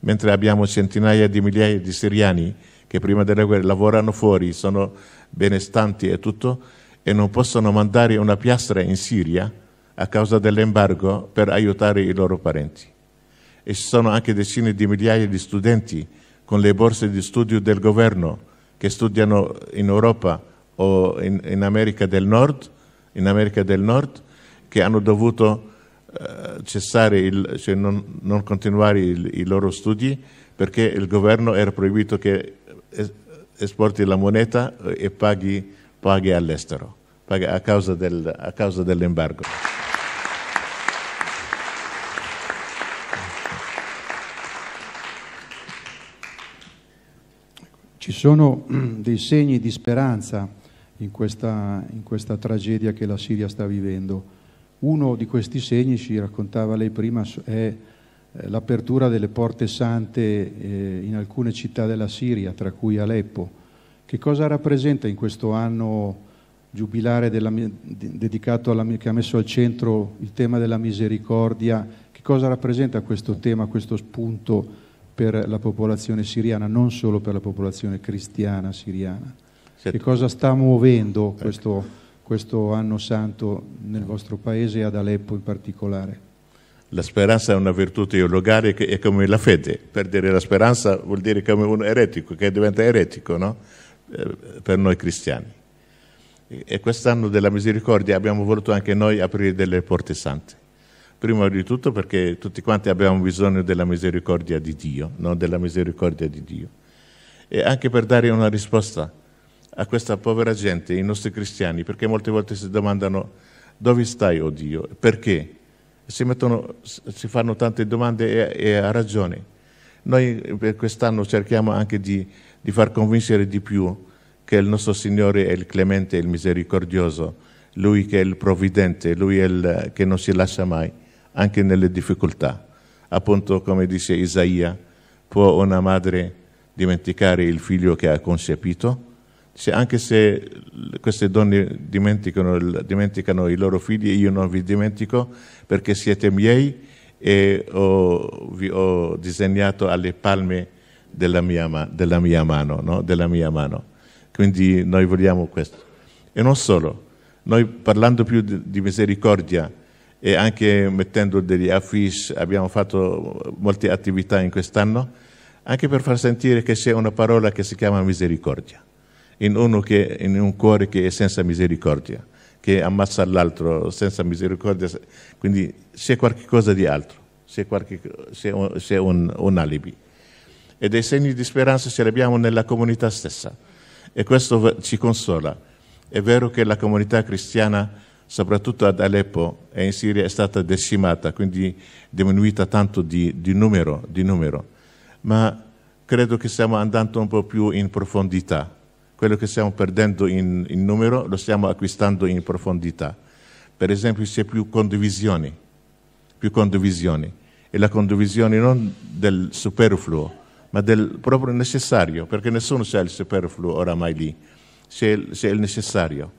Mentre abbiamo centinaia di migliaia di siriani che prima della guerra lavorano fuori, sono benestanti e tutto, e non possono mandare una piastra in Siria a causa dell'embargo per aiutare i loro parenti. E ci sono anche decine di migliaia di studenti con le borse di studio del governo che studiano in Europa o in, in America del Nord, in America del Nord che hanno dovuto eh, cessare, il, cioè non, non continuare il, i loro studi perché il governo era proibito che esporti la moneta e paghi, paghi all'estero, paghi a causa, del, a causa dell'embargo. Ci sono dei segni di speranza in questa, in questa tragedia che la Siria sta vivendo uno di questi segni, ci raccontava lei prima, è eh, l'apertura delle porte sante eh, in alcune città della Siria, tra cui Aleppo. Che cosa rappresenta in questo anno giubilare della, dedicato alla, che ha messo al centro il tema della misericordia? Che cosa rappresenta questo tema, questo spunto per la popolazione siriana, non solo per la popolazione cristiana siriana? Che cosa sta muovendo questo questo anno santo nel vostro paese e ad Aleppo in particolare? La speranza è una virtù teologale che è come la fede. Perdere la speranza vuol dire come un eretico, che diventa eretico, no? Eh, per noi cristiani. E quest'anno della misericordia abbiamo voluto anche noi aprire delle porte sante. Prima di tutto perché tutti quanti abbiamo bisogno della misericordia di Dio, non della misericordia di Dio. E anche per dare una risposta a questa povera gente, i nostri cristiani, perché molte volte si domandano dove stai, oh Dio, perché? Si, mettono, si fanno tante domande e, e, ha ragione. Noi per eh, quest'anno cerchiamo anche di, di far convincere di più che il nostro Signore è il clemente il misericordioso, Lui che è il provvidente, Lui è il, che non si lascia mai, anche nelle difficoltà. Appunto, come dice Isaia, può una madre dimenticare il figlio che ha concepito? se, anche se queste donne dimenticano, dimenticano, i loro figli, io non vi dimentico perché siete miei e ho, vi ho disegnato alle palme della mia, della mia, mano, no? della mia mano. Quindi noi vogliamo questo. E non solo, noi parlando più di, di misericordia e anche mettendo degli affiche, abbiamo fatto molte attività in quest'anno, anche per far sentire che c'è una parola che si chiama misericordia in uno che in un cuore che è senza misericordia, che ammazza l'altro senza misericordia. Quindi c'è qualcosa di altro, c'è, qualche, c'è, un, c'è un, un, alibi. E dei segni di speranza ce li abbiamo nella comunità stessa. E questo ci consola. È vero che la comunità cristiana, soprattutto ad Aleppo e in Siria, è stata decimata, quindi diminuita tanto di, di numero, di numero. Ma credo che stiamo andando un po' più in profondità quello che stiamo perdendo in, in numero lo stiamo acquistando in profondità. Per esempio c'è più condivisione, più condivisione e la condivisione non del superfluo, ma del proprio necessario, perché nessuno c'è il superfluo oramai lì, c'è il necessario.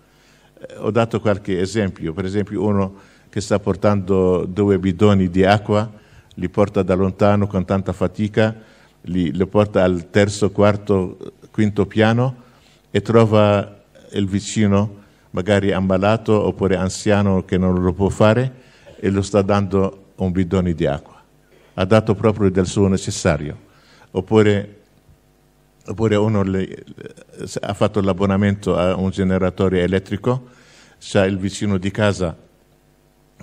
Eh, ho dato qualche esempio, per esempio uno che sta portando due bidoni di acqua, li porta da lontano con tanta fatica, li, li porta al terzo, quarto, quinto piano, e trova il vicino magari ammalato oppure anziano che non lo può fare e lo sta dando un bidone di acqua. Ha dato proprio del suo necessario. Oppure, oppure uno le, ha fatto l'abbonamento a un generatore elettrico, c'è il vicino di casa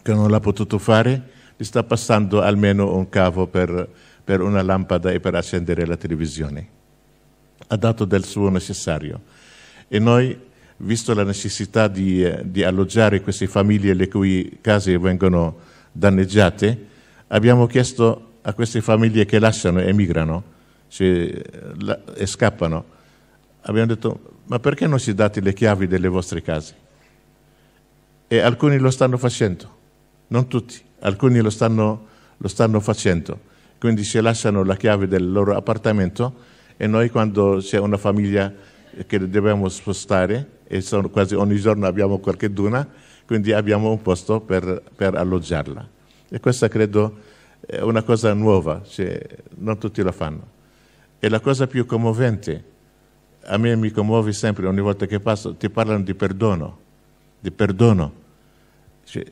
che non l'ha potuto fare, gli sta passando almeno un cavo per, per una lampada e per accendere la televisione. Ha dato del suo necessario e noi, visto la necessità di, eh, di alloggiare queste famiglie le cui case vengono danneggiate, abbiamo chiesto a queste famiglie che lasciano e emigrano cioè, la, e scappano, abbiamo detto ma perché non ci date le chiavi delle vostre case? E alcuni lo stanno facendo, non tutti, alcuni lo stanno, lo stanno facendo. Quindi ci lasciano la chiave del loro appartamento e noi quando c'è una famiglia che dobbiamo spostare e sono, quasi ogni giorno abbiamo qualche duna, quindi abbiamo un posto per, per alloggiarla. E questa credo è una cosa nuova, cioè, non tutti la fanno. E la cosa più commovente, a me mi commuove sempre ogni volta che passo, ti parlano di perdono, di perdono. Cioè,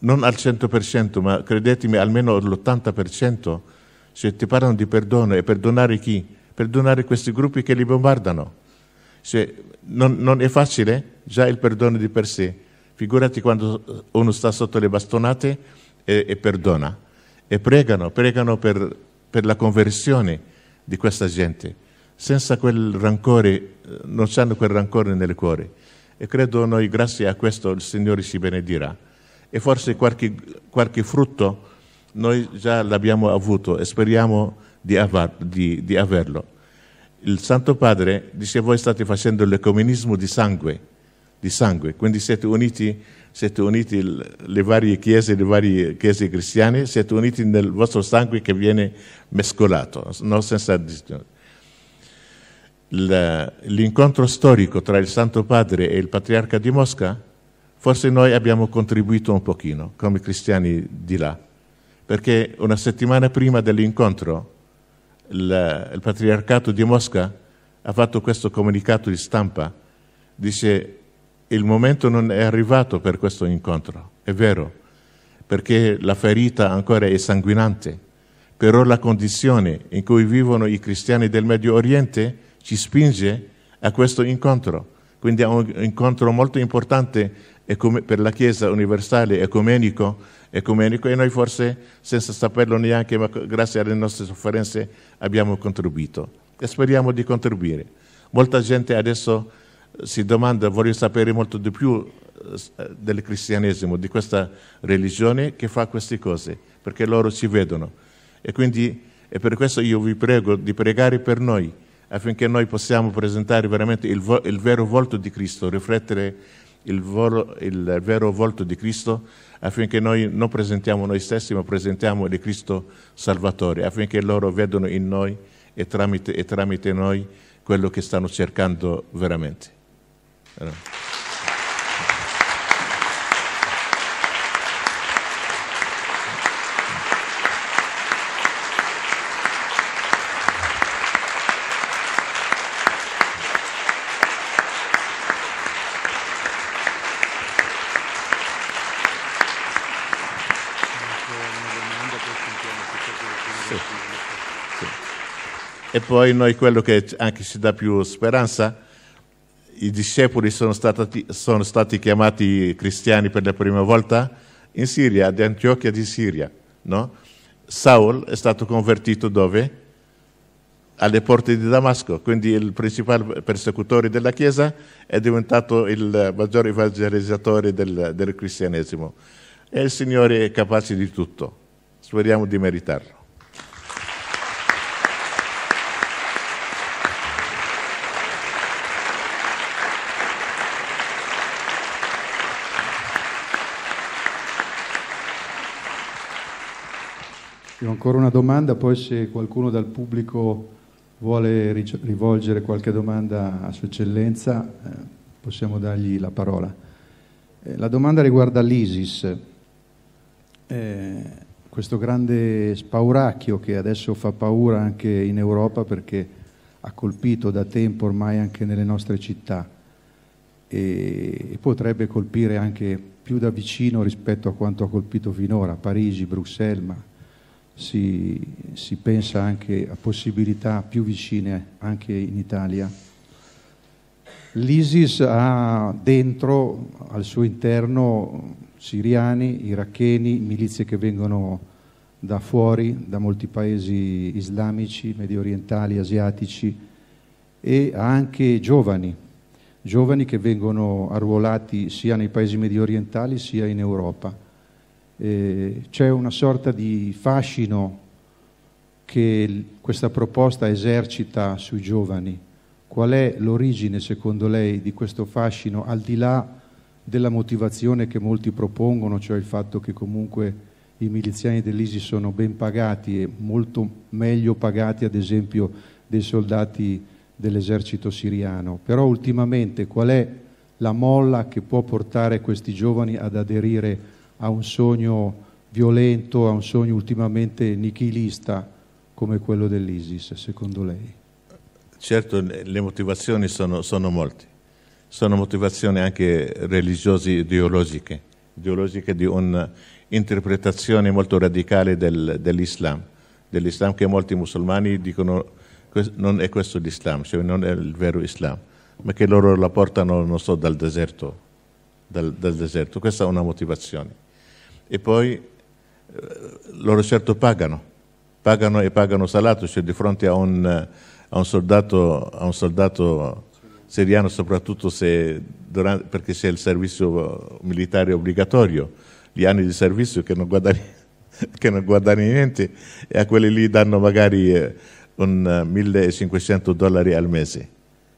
non al 100%, ma credetemi almeno all'80%, cioè, ti parlano di perdono e perdonare chi? Perdonare questi gruppi che li bombardano cioè, non, non, è facile già il perdono di per sé. Figurati quando uno sta sotto le bastonate e, e perdona. E pregano, pregano per, per, la conversione di questa gente. Senza quel rancore, eh, non hanno quel rancore nel cuore. E credo noi, grazie a questo, il Signore ci benedirà. E forse qualche, qualche frutto noi già l'abbiamo avuto e speriamo di, avar, di, di averlo il Santo Padre dice voi state facendo l'ecumenismo di sangue, di sangue. quindi siete uniti, siete uniti le varie chiese, le varie chiese cristiane, siete uniti nel vostro sangue che viene mescolato, no? senza L'incontro storico tra il Santo Padre e il Patriarca di Mosca, forse noi abbiamo contribuito un pochino, come cristiani di là, perché una settimana prima dell'incontro il, il patriarcato di Mosca ha fatto questo comunicato di stampa, dice il momento non è arrivato per questo incontro, è vero, perché la ferita ancora è sanguinante, però la condizione in cui vivono i cristiani del Medio Oriente ci spinge a questo incontro, quindi è un incontro molto importante per la Chiesa universale ecumenico ecumenico e noi forse senza saperlo neanche, ma grazie alle nostre sofferenze abbiamo contribuito e speriamo di contribuire. Molta gente adesso eh, si domanda, voglio sapere molto di più eh, del cristianesimo, di questa religione che fa queste cose, perché loro ci vedono. E quindi e per questo io vi prego di pregare per noi, affinché noi possiamo presentare veramente il, vo- il vero volto di Cristo, riflettere il, volo, il vero volto di Cristo affinché noi non presentiamo noi stessi ma presentiamo il Cristo Salvatore, affinché loro vedano in noi e tramite, e tramite noi quello che stanno cercando veramente. Allora. sì. Sì. E poi noi quello che anche ci dà più speranza, i discepoli sono stati, sono stati chiamati cristiani per la prima volta in Siria, ad Antiochia di Siria. No? Saul è stato convertito dove? Alle porte di Damasco, quindi il principale persecutore della Chiesa è diventato il maggior evangelizzatore del, del cristianesimo. E il Signore è capace di tutto, speriamo di meritarlo. Io ho ancora una domanda, poi se qualcuno dal pubblico vuole rivolgere qualche domanda a Sua Eccellenza eh, possiamo dargli la parola. Eh, la domanda riguarda l'ISIS, eh, questo grande spauracchio che adesso fa paura anche in Europa perché ha colpito da tempo ormai anche nelle nostre città e, e potrebbe colpire anche più da vicino rispetto a quanto ha colpito finora Parigi, Bruxelles, ma si, si pensa anche a possibilità più vicine anche in Italia. L'ISIS ha dentro, al suo interno, siriani, iracheni, milizie che vengono da fuori, da molti paesi islamici, medio orientali, asiatici e anche giovani, giovani che vengono arruolati sia nei paesi medio orientali sia in Europa eh, c'è una sorta di fascino che questa proposta esercita sui giovani. Qual è l'origine, secondo lei, di questo fascino, al di là della motivazione che molti propongono, cioè il fatto che comunque i miliziani dell'ISIS sono ben pagati e molto meglio pagati, ad esempio, dei soldati dell'esercito siriano. Però ultimamente qual è la molla che può portare questi giovani ad aderire a un sogno violento, a un sogno ultimamente nichilista come quello dell'ISIS, secondo lei? Certo, le motivazioni sono, sono molte, sono motivazioni anche religiose, ideologiche, ideologiche di un'interpretazione molto radicale del, dell'Islam, dell'Islam che molti musulmani dicono non è questo l'Islam, cioè non è il vero Islam, ma che loro la portano, non so, dal deserto, dal, dal deserto. Questa è una motivazione e poi eh, loro certo pagano, pagano e pagano salato, cioè di fronte a un, a un, soldato, a un soldato, siriano, soprattutto se, durante, perché c'è il servizio militare obbligatorio, gli anni di servizio che non guadagni, che non guadagni niente e a quelli lì danno magari eh, un 1500 dollari al mese.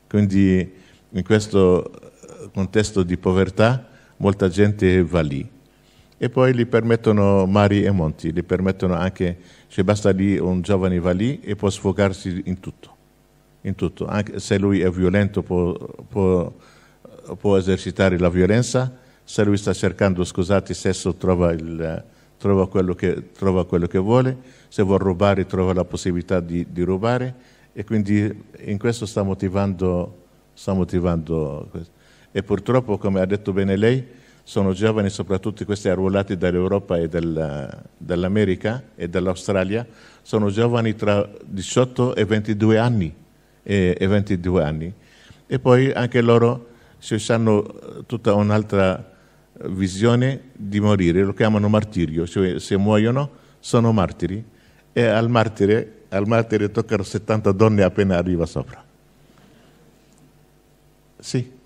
Quindi in questo eh, contesto di povertà molta gente va lì e poi li permettono mari e monti, li permettono anche, se basta lì un giovane va lì e può sfogarsi in tutto, in tutto. anche se lui è violento può, può, può esercitare la violenza, se lui sta cercando, scusate, sesso trova, il, trova, quello che, trova, quello che, vuole, se vuole rubare trova la possibilità di, di rubare e quindi in questo sta motivando, sta motivando questo. E purtroppo, come ha detto bene lei, sono giovani soprattutto questi arruolati dall'Europa e dal, dall'America e dall'Australia, sono giovani tra 18 e 22 anni. E, e 22 anni. E poi anche loro si hanno eh, tutta un'altra eh, visione di morire, lo chiamano martirio, cioè se muoiono sono martiri e al martire, al martire toccano 70 donne appena arriva sopra. Sì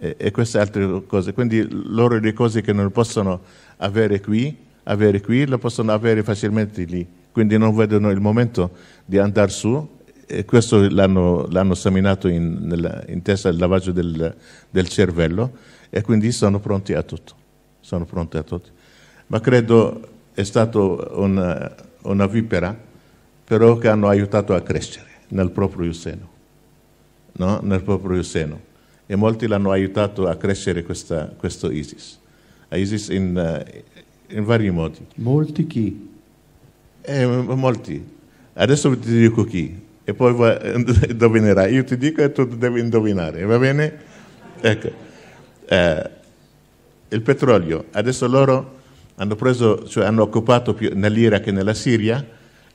e, e, queste altre cose. Quindi loro le cose che non possono avere qui, avere qui, le possono avere facilmente lì. Quindi non vedono il momento di andare su e questo l'hanno, seminato in, nella, in, testa il lavaggio del, del, cervello e quindi sono pronti a tutto. Sono pronti a tutto. Ma credo è stata una, una vipera, però che hanno aiutato a crescere nel proprio seno. No? Nel proprio seno e molti l'hanno aiutato a crescere questa, questo ISIS. ISIS in, eh, in, vari modi. Molti chi? Eh, molti. Adesso ti dico chi e poi va, indovinerai. Io ti dico e tu devi indovinare, va bene? Ecco. Eh, il petrolio. Adesso loro hanno, preso, cioè hanno occupato più, nell'Iraq e nella Siria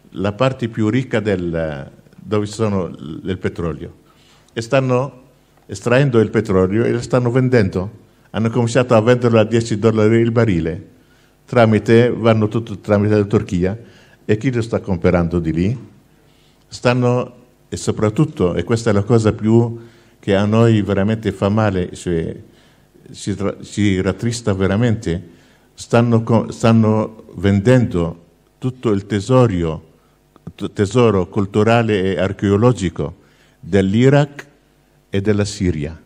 la parte più ricca del, dove sono il petrolio e stanno estraendo il petrolio e lo stanno vendendo. Hanno cominciato a venderlo a 10 dollari il barile. Tramite, vanno tutto tramite la Turchia. E chi lo sta comprando di lì? Stanno, e soprattutto, e questa è la cosa più che a noi veramente fa male, cioè, ci, ci, rattrista veramente, stanno, stanno vendendo tutto il tesorio, tesoro culturale e archeologico dell'Iraq e della Siria.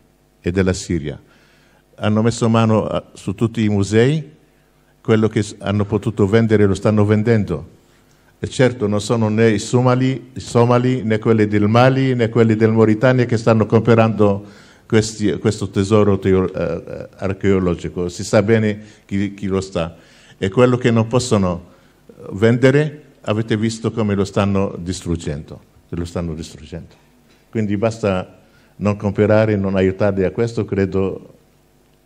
E della Siria. Hanno messo mano a, eh, su tutti i musei, quello che hanno potuto vendere lo stanno vendendo. E certo non sono né i somali, i somali né quelli del Mali né quelli del Mauritania che stanno comprando questi, questo tesoro teo, eh, archeologico, si sa bene chi, chi, lo sta. E quello che non possono eh, vendere avete visto come lo stanno distruggendo. Lo stanno distruggendo. Quindi basta non comprare, non aiutarli a questo, credo,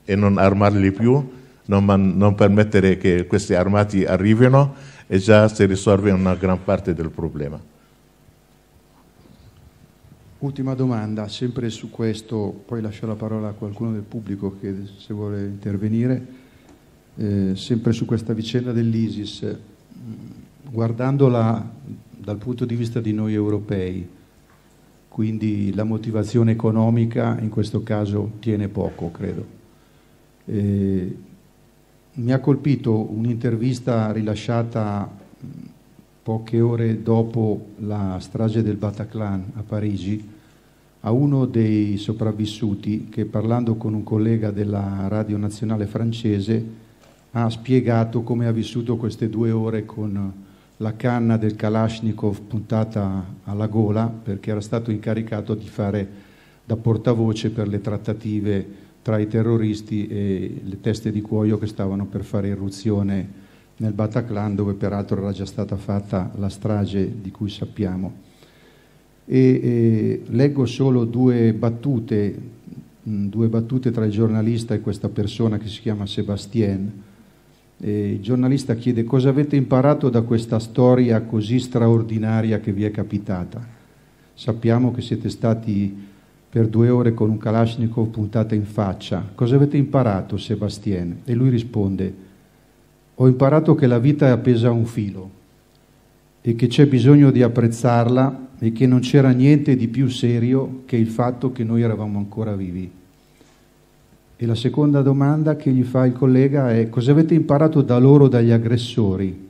e non armarli più, non, man, non permettere che questi armati arrivino e già si risolve una gran parte del problema. Ultima domanda, sempre su questo, poi lascio la parola a qualcuno del pubblico che se vuole intervenire, eh, sempre su questa vicenda dell'ISIS, mm, guardandola dal punto di vista di noi europei, quindi la motivazione economica in questo caso tiene poco, credo. Eh, mi ha colpito un'intervista rilasciata poche ore dopo la strage del Bataclan a Parigi a uno dei sopravvissuti che parlando con un collega della radio nazionale francese ha spiegato come ha vissuto queste due ore con la canna del Kalashnikov puntata alla gola perché era stato incaricato di fare da portavoce per le trattative tra i terroristi e le teste di cuoio che stavano per fare irruzione nel Bataclan dove peraltro era già stata fatta la strage di cui sappiamo. E, eh, leggo solo due battute, mh, due battute tra il giornalista e questa persona che si chiama Sebastien eh, il giornalista chiede cosa avete imparato da questa storia così straordinaria che vi è capitata. Sappiamo che siete stati per due ore con un Kalashnikov puntata in faccia. Cosa avete imparato, Sebastien? E lui risponde, ho imparato che la vita è appesa a un filo e che c'è bisogno di apprezzarla e che non c'era niente di più serio che il fatto che noi eravamo ancora vivi. E la seconda domanda che gli fa il collega è cosa avete imparato da loro, dagli aggressori?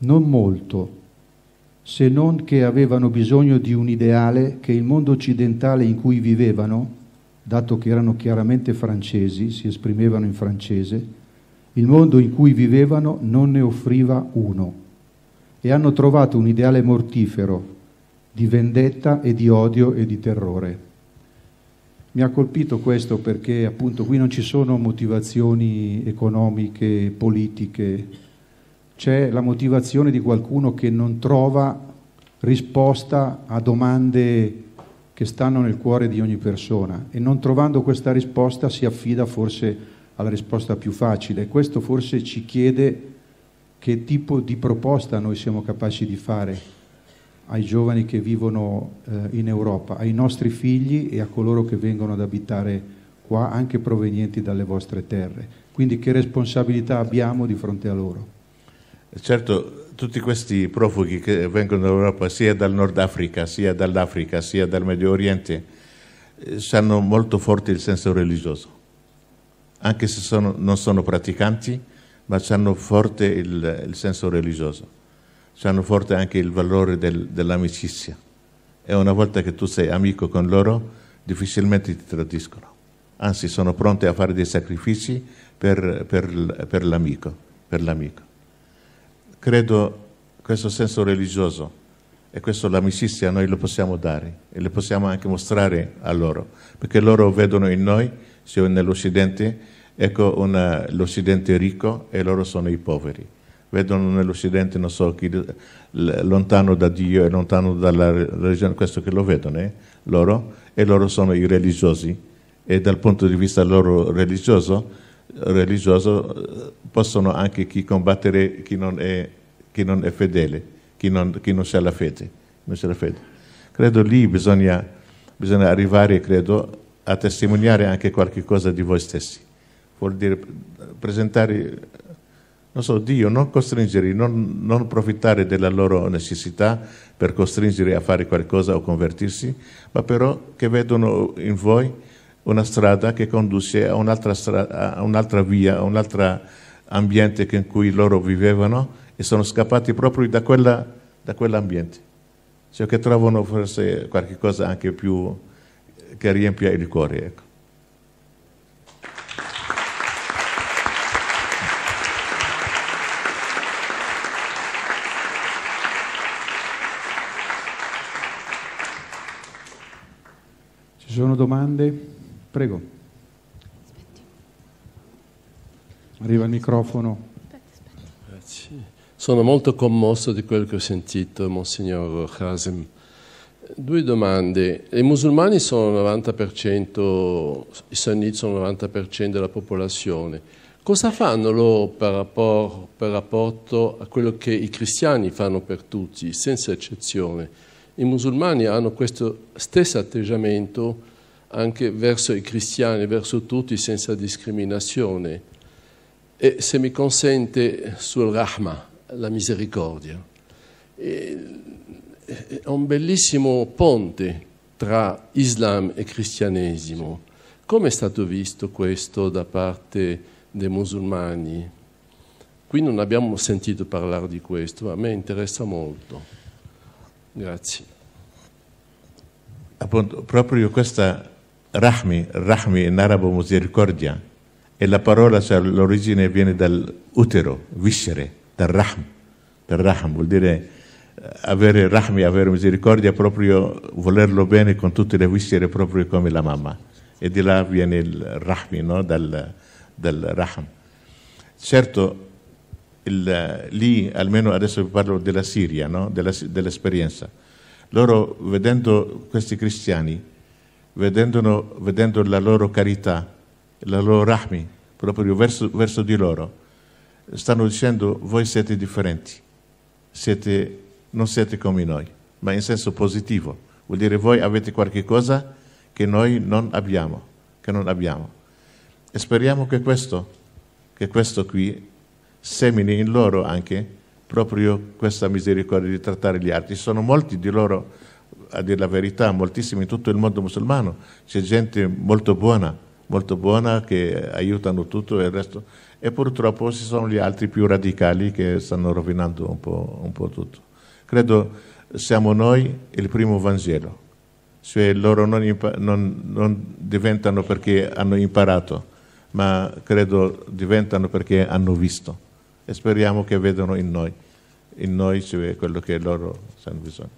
Non molto, se non che avevano bisogno di un ideale che il mondo occidentale in cui vivevano, dato che erano chiaramente francesi, si esprimevano in francese, il mondo in cui vivevano non ne offriva uno e hanno trovato un ideale mortifero di vendetta e di odio e di terrore. Mi ha colpito questo perché appunto qui non ci sono motivazioni economiche, politiche, c'è la motivazione di qualcuno che non trova risposta a domande che stanno nel cuore di ogni persona e non trovando questa risposta si affida forse alla risposta più facile. Questo forse ci chiede che tipo di proposta noi siamo capaci di fare ai giovani che vivono eh, in Europa, ai nostri figli e a coloro che vengono ad abitare qua, anche provenienti dalle vostre terre. Quindi che responsabilità abbiamo di fronte a loro? Certo, tutti questi profughi che vengono dall'Europa, sia dal Nord Africa, sia dall'Africa, sia dal Medio Oriente, hanno eh, molto forte il senso religioso, anche se sono, non sono praticanti, ma hanno forte il, il senso religioso hanno forte anche il valore del, dell'amicizia. E una volta che tu sei amico con loro, difficilmente ti tradiscono. Anzi, sono pronti a fare dei sacrifici per, per, per l'amico, per l'amico. Credo questo senso religioso e questa l'amicizia noi lo possiamo dare e le possiamo anche mostrare a loro, perché loro vedono in noi, siamo nell'Occidente, ecco una, l'Occidente ricco e loro sono i poveri vedono nell'Occidente, non so chi, lontano da Dio e lontano dalla religione, questo che lo vedono, eh? loro, e loro sono i religiosi, e dal punto di vista loro religioso, religioso eh, possono anche chi combattere chi non è, chi non è fedele, chi non, chi non c'è la fede. Non c'è la fede. Credo lì bisogna, bisogna arrivare, credo, a testimoniare anche qualche cosa di voi stessi. Vuol dire presentare non so, Dio non costringerli, non, non approfittare della loro necessità per costringerli a fare qualcosa o convertirsi, ma però che vedono in voi una strada che conduce a un'altra, strada, a un'altra via, a un altro ambiente in cui loro vivevano e sono scappati proprio da, quella, da quell'ambiente. Cioè che trovano forse qualcosa anche più che riempia il cuore. Ecco. Ci sono domande? Prego. Arriva il microfono. Sono molto commosso di quello che ho sentito, Monsignor Hasem. Due domande. I musulmani sono il 90%, i sunniti sono il 90% della popolazione. Cosa fanno loro per, rapport, per rapporto a quello che i cristiani fanno per tutti, senza eccezione? I musulmani hanno questo stesso atteggiamento anche verso i cristiani, verso tutti, senza discriminazione. E se mi consente, sul Rahma, la misericordia. Eh, è un bellissimo ponte tra Islam e cristianesimo. Come è stato visto questo da parte dei musulmani? Qui non abbiamo sentito parlare di questo, ma a me interessa molto. Grazie. Appunto, proprio questa rahmi, rahmi in arabo misericordia, e la parola, cioè l'origine viene dall'utero, viscere, dal rahm. Dal rahm vuol dire eh, avere rahmi, avere misericordia, proprio volerlo bene con tutte le viscere, proprio come la mamma. E di là viene il rahmi, no? dal, dal rahm. Certo, il, lì, almeno adesso vi parlo della Siria, no? della, dell'esperienza, loro vedendo questi cristiani, vedendo, vedendo la loro carità, la loro rahmi, proprio verso, verso di loro, stanno dicendo voi siete differenti, siete, non siete come noi, ma in senso positivo. Vuol dire voi avete qualche cosa che noi non abbiamo, non abbiamo. E speriamo che questo, che questo qui semini in loro anche proprio questa misericordia di trattare gli altri. Ci Sono molti di loro, a dire la verità, moltissimi in tutto il mondo musulmano, c'è gente molto buona, molto buona che aiutano tutto e il resto, e purtroppo ci sono gli altri più radicali che stanno rovinando un po', un po tutto. Credo siamo noi il primo Vangelo, cioè loro non, non, non diventano perché hanno imparato, ma credo diventano perché hanno visto e speriamo che vedano in noi, in noi si quello che loro hanno bisogno.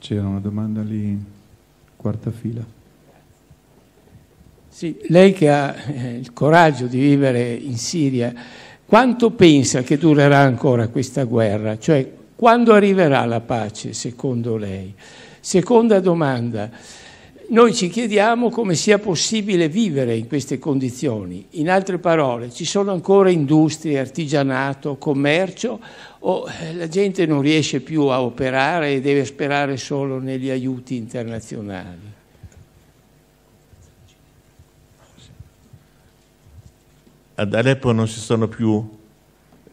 C'era una domanda lì, quarta fila. Sì, lei che ha eh, il coraggio di vivere in Siria, quanto pensa che durerà ancora questa guerra? Cioè, quando arriverà la pace, secondo lei? Seconda domanda, noi ci chiediamo come sia possibile vivere in queste condizioni. In altre parole, ci sono ancora industrie, artigianato, commercio o eh, la gente non riesce più a operare e deve sperare solo negli aiuti internazionali? Ad Aleppo non ci sono più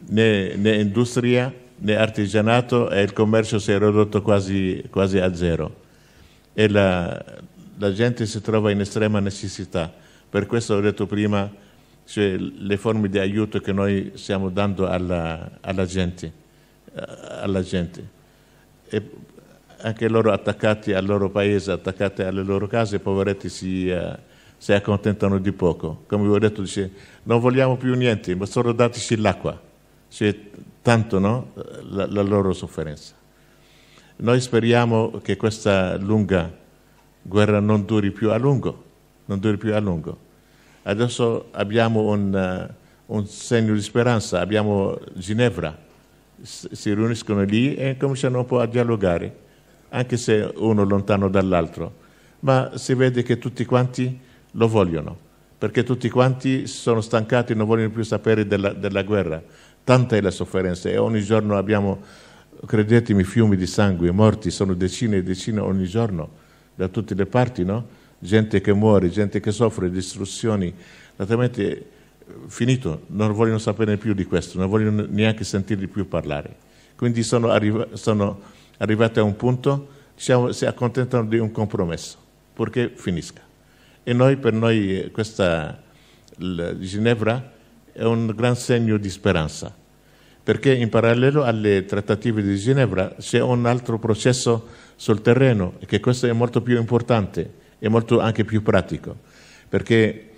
né, né industria né artigianato e il commercio si è ridotto quasi, quasi a zero. E la, la gente si trova in estrema necessità. Per questo ho detto prima cioè, le forme di aiuto che noi stiamo dando alla, alla gente. Eh, alla gente. anche loro attaccati al loro paese, attaccati alle loro case, poveretti si, uh, si accontentano di poco. Come vi ho detto, dice, non vogliamo più niente, ma solo dateci l'acqua. Cioè, tanto no? la, la loro sofferenza. Noi speriamo che questa lunga guerra non duri più a lungo, non duri più a lungo. Adesso abbiamo un, eh, un segno di speranza, abbiamo Ginevra, si riuniscono lì e cominciano un po' a dialogare, anche se uno lontano dall'altro, ma si vede che tutti quanti lo vogliono, perché tutti quanti sono stancati e non vogliono più sapere della, della guerra. Tanta è la sofferenza e ogni giorno abbiamo, credetemi, fiumi di sangue, morti, sono decine e decine ogni giorno da tutte le parti, no? gente che muore, gente che soffre, distruzioni, naturalmente eh, finito, non vogliono sapere più di questo, non vogliono neanche sentirli più parlare. Quindi sono, arriva, sono arrivati a un punto, diciamo, si accontentano di un compromesso, purché finisca. E noi, per noi eh, questa Ginevra è un gran segno di speranza, perché in parallelo alle trattative di Ginevra c'è un altro processo sul terreno e che questo è molto più importante e molto anche più pratico, perché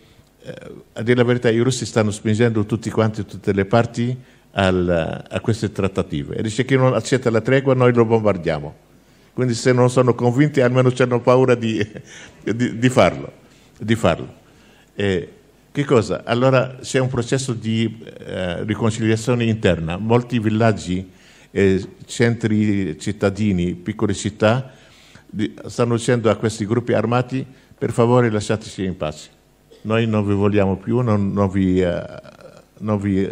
eh, a dire la verità i russi stanno spingendo tutti quanti, tutte le parti al, a queste trattative e dice chi non accetta la tregua noi lo bombardiamo. Quindi se non sono convinti almeno hanno paura di, di, di farlo. Di farlo. E, che cosa? Allora c'è un processo di eh, riconciliazione interna. Molti villaggi eh, centri cittadini, piccole città, di, stanno dicendo a questi gruppi armati per favore lasciateci in pace. Noi non vi vogliamo più, non, non vi, eh, non vi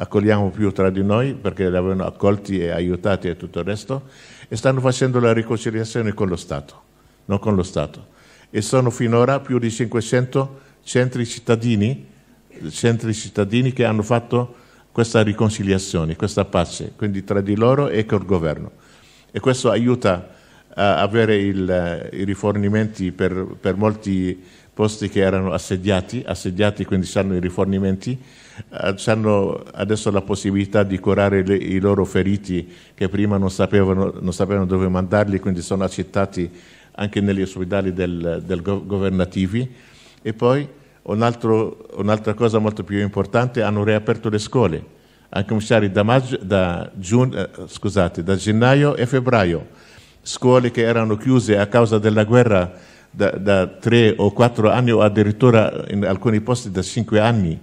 accogliamo più tra di noi perché li avevano accolti e aiutati e tutto il resto e stanno facendo la riconciliazione con lo Stato, non con lo Stato. E sono finora più di 500 centri cittadini, centri cittadini che hanno fatto questa riconciliazione, questa pace, quindi tra di loro e col governo. E questo aiuta a avere il, i rifornimenti per, per, molti posti che erano assediati, assediati quindi hanno i rifornimenti, hanno eh, adesso la possibilità di curare le, i loro feriti che prima non sapevano, non sapevano, dove mandarli, quindi sono accettati anche negli ospedali del, del governativi. E poi un'altra cosa molto più importante, hanno riaperto le scuole, a cominciare da, maggio, da, giugno, eh, scusate, da gennaio e febbraio, scuole che erano chiuse a causa della guerra da, da, tre o quattro anni o addirittura in alcuni posti da cinque anni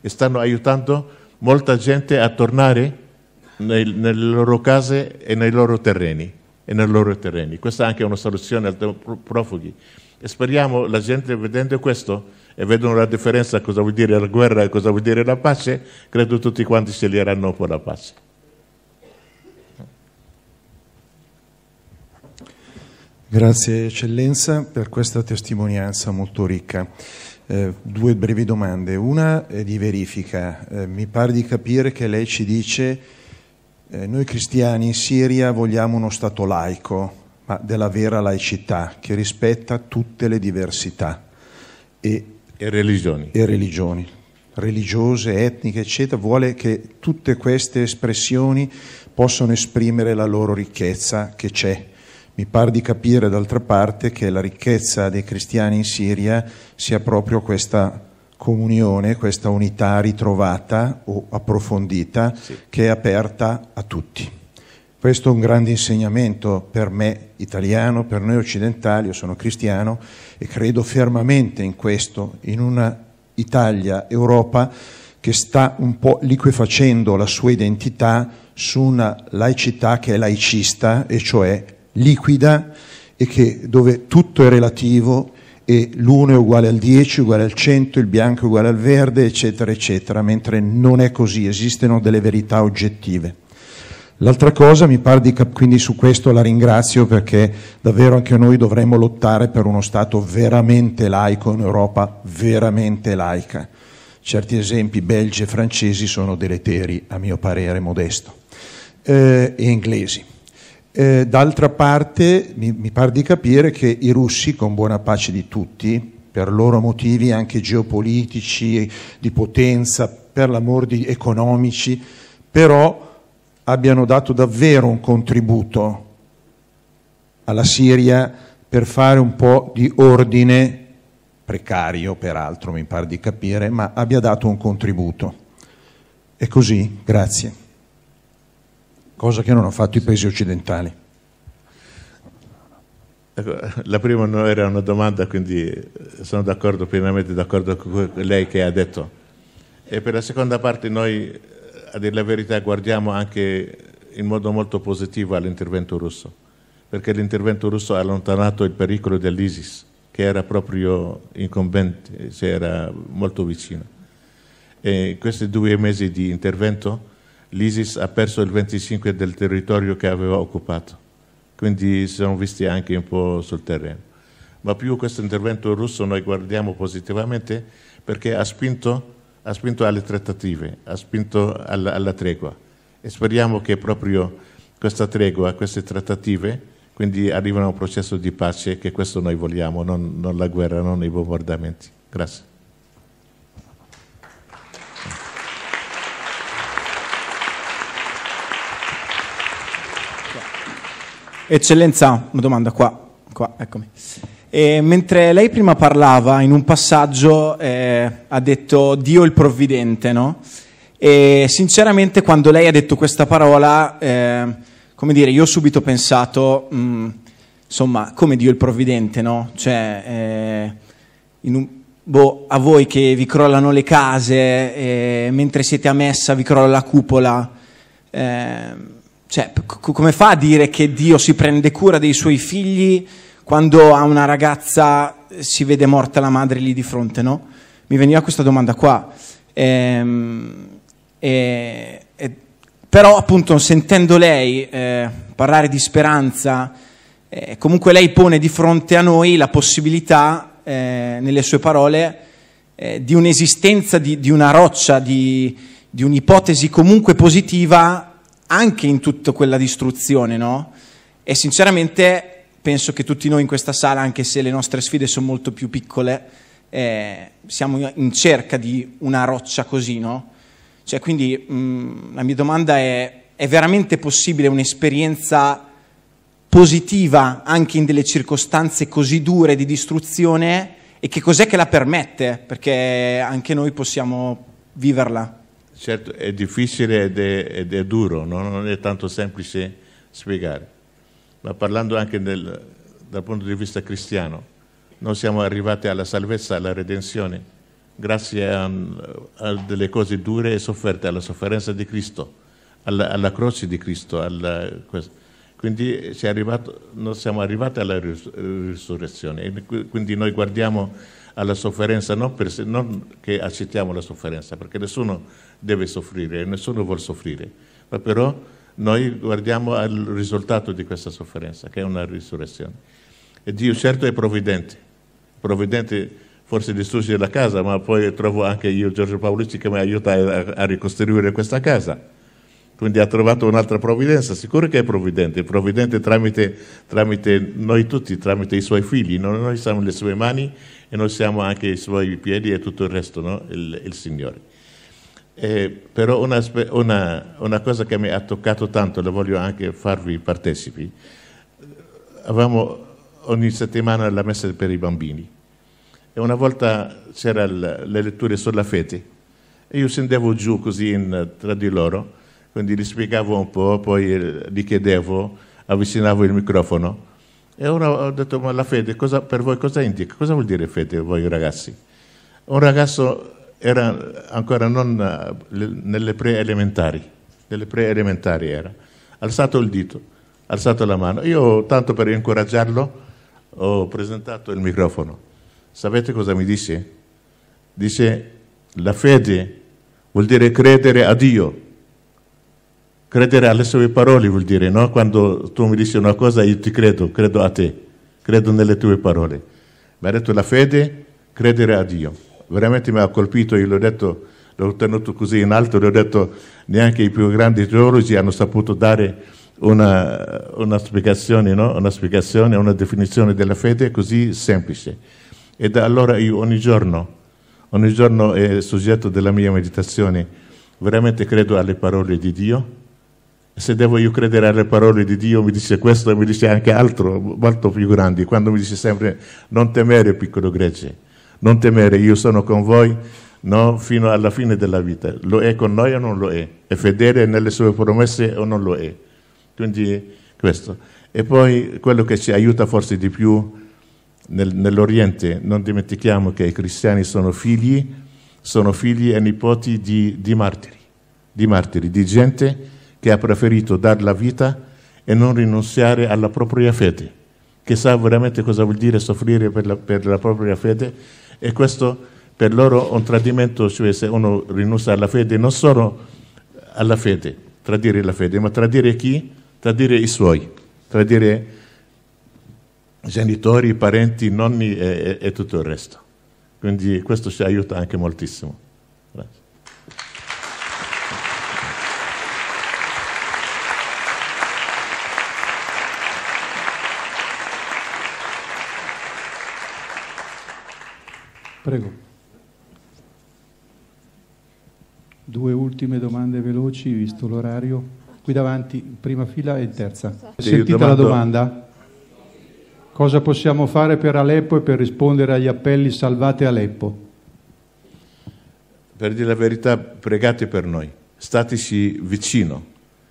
e stanno aiutando molta gente a tornare nei, nelle loro case e nei loro terreni. E nei loro terreni. Questa è anche una soluzione ai profughi. E speriamo la gente vedendo questo e vedono la differenza cosa vuol dire la guerra e cosa vuol dire la pace, credo tutti quanti sceglieranno un po' la pace. Grazie eccellenza per questa testimonianza molto ricca. Eh, due brevi domande. Una è di verifica. Eh, mi pare di capire che lei ci dice eh, noi cristiani in Siria vogliamo uno Stato laico, ma della vera laicità, che rispetta tutte le diversità. E e religioni. E religioni religiose, etniche, eccetera, vuole che tutte queste espressioni possano esprimere la loro ricchezza che c'è. Mi pare di capire d'altra parte che la ricchezza dei cristiani in Siria sia proprio questa comunione, questa unità ritrovata o approfondita sì. che è aperta a tutti. Questo è un grande insegnamento per me italiano, per noi occidentali, io sono cristiano e credo fermamente in questo, in una Italia, Europa che sta un po' liquefacendo la sua identità su una laicità che è laicista, e cioè liquida, e che, dove tutto è relativo e l'uno è uguale al 10, uguale al 100, il bianco è uguale al verde, eccetera, eccetera, mentre non è così, esistono delle verità oggettive. L'altra cosa mi pare di capire, quindi su questo la ringrazio perché davvero anche noi dovremmo lottare per uno Stato veramente laico, un'Europa veramente laica. Certi esempi belgi e francesi sono deleteri, a mio parere modesto, eh, e inglesi. Eh, d'altra parte mi, mi pare di capire che i russi, con buona pace di tutti, per loro motivi anche geopolitici, di potenza, per l'amor di economici, però abbiano dato davvero un contributo alla Siria per fare un po' di ordine, precario peraltro mi pare di capire, ma abbia dato un contributo. E così, grazie. Cosa che non hanno fatto i paesi occidentali. Ecco, la prima non era una domanda, quindi eh, sono d'accordo, pienamente d'accordo con lei che ha detto. E per la seconda parte noi a dire la verità guardiamo anche in modo molto positivo all'intervento russo, perché l'intervento russo ha allontanato il pericolo dell'ISIS, che era proprio incombente, cioè era molto vicino. E questi due mesi di intervento l'ISIS ha perso il 25% del territorio che aveva occupato, quindi si sono visti anche un po' sul terreno. Ma più questo intervento russo noi guardiamo positivamente perché ha spinto ha spinto alle trattative, ha spinto alla, alla tregua e speriamo che proprio questa tregua, queste trattative, quindi arrivino a un processo di pace che questo noi vogliamo, non, non la guerra, non i bombardamenti. Grazie. Eccellenza, una domanda qua, qua eccomi. E mentre lei prima parlava, in un passaggio eh, ha detto Dio il provvidente, no? E sinceramente quando lei ha detto questa parola, eh, come dire, io ho subito pensato, mh, mm, insomma, come Dio il provvidente, no? Cioè, eh, un, boh, a voi che vi crollano le case, eh, mentre siete a messa vi crolla la cupola, eh, cioè, c- come fa a dire che Dio si prende cura dei suoi figli? quando a una ragazza eh, si vede morta la madre lì di fronte, no? Mi veniva questa domanda qua. Ehm, e, e, però appunto sentendo lei eh, parlare di speranza, eh, comunque lei pone di fronte a noi la possibilità, eh, nelle sue parole, eh, di un'esistenza, di, di, una roccia, di, di un'ipotesi comunque positiva anche in tutta quella distruzione, no? E sinceramente penso che tutti noi in questa sala, anche se le nostre sfide sono molto più piccole, eh, siamo in cerca di una roccia così, no? Cioè, quindi mh, mm, la mia domanda è, è veramente possibile un'esperienza positiva anche in delle circostanze così dure di distruzione e che cos'è che la permette? Perché anche noi possiamo viverla. Certo, è difficile ed è, ed è duro, no? non è tanto semplice spiegare ma parlando anche nel, dal punto di vista cristiano. Noi siamo arrivati alla salvezza, alla redenzione, grazie a, a delle cose dure e sofferte, alla sofferenza di Cristo, alla, alla croce di Cristo. Alla, quindi arrivato, noi siamo arrivati alla risurrezione. Quindi noi guardiamo alla sofferenza, non, per, non che accettiamo la sofferenza, perché nessuno deve soffrire, nessuno vuole soffrire, ma però noi guardiamo al risultato di questa sofferenza, che è una risurrezione. E Dio certo è provvidente, provvidente forse distrugge la casa, ma poi trovo anche io Giorgio Paolucci che mi aiuta a, a ricostruire questa casa. Quindi ha trovato un'altra provvidenza, sicuro che è provvidente, provvidente tramite, tramite noi tutti, tramite i suoi figli, no? noi siamo le sue mani e noi siamo anche i suoi piedi e tutto il resto, no? il, il Signore. Eh, però una, una, una, cosa che mi ha toccato tanto, la voglio anche farvi partecipi, avevamo ogni settimana la messa per i bambini e una volta c'era le letture sulla fede e io scendevo giù così in, tra di loro, quindi li spiegavo un po', poi eh, li chiedevo, avvicinavo il microfono e ora ho detto ma la fede cosa, per voi cosa indica? Cosa vuol dire fede voi ragazzi? Un ragazzo era ancora non eh, nelle pre-elementari, nelle pre-elementari era, alzato il dito, alzato la mano. Io, tanto per incoraggiarlo, ho presentato il microfono. Sapete cosa mi dice? Dice, la fede vuol dire credere a Dio, credere alle sue parole vuol dire, no? Quando tu mi dici una cosa io ti credo, credo a te, credo nelle tue parole. Mi ha detto la fede, credere a Dio veramente mi ha colpito, io l'ho detto, l'ho tenuto così in alto, l'ho detto, neanche i più grandi teologi hanno saputo dare una, una, spiegazione, no? una spiegazione, una definizione della fede così semplice. E da allora io ogni giorno, ogni giorno è soggetto della mia meditazione, veramente credo alle parole di Dio, se devo io credere alle parole di Dio mi dice questo e mi dice anche altro, molto più grandi, quando mi dice sempre non temere piccolo Grecia non temere, io sono con voi no? fino alla fine della vita. Lo è con noi o non lo è? È fedele nelle sue promesse o non lo è? Quindi questo. E poi quello che ci aiuta forse di più nel, nell'Oriente, non dimentichiamo che i cristiani sono figli, sono figli e nipoti di, di martiri, di martiri, di gente che ha preferito dar la vita e non rinunziare alla propria fede, che sa veramente cosa vuol dire soffrire per la, per la propria fede e questo per loro è un tradimento, cioè se uno rinuncia alla fede, non solo alla fede, tradire la fede, ma tradire chi? Tradire i suoi, tradire genitori, parenti, nonni e, e, e tutto il resto. Quindi questo ci aiuta anche moltissimo. Prego. Due ultime domande veloci, visto l'orario. Qui davanti, prima fila e terza. Sentita la domanda? Cosa possiamo fare per Aleppo e per rispondere agli appelli salvate Aleppo? Per dire la verità, pregate per noi, stateci vicino,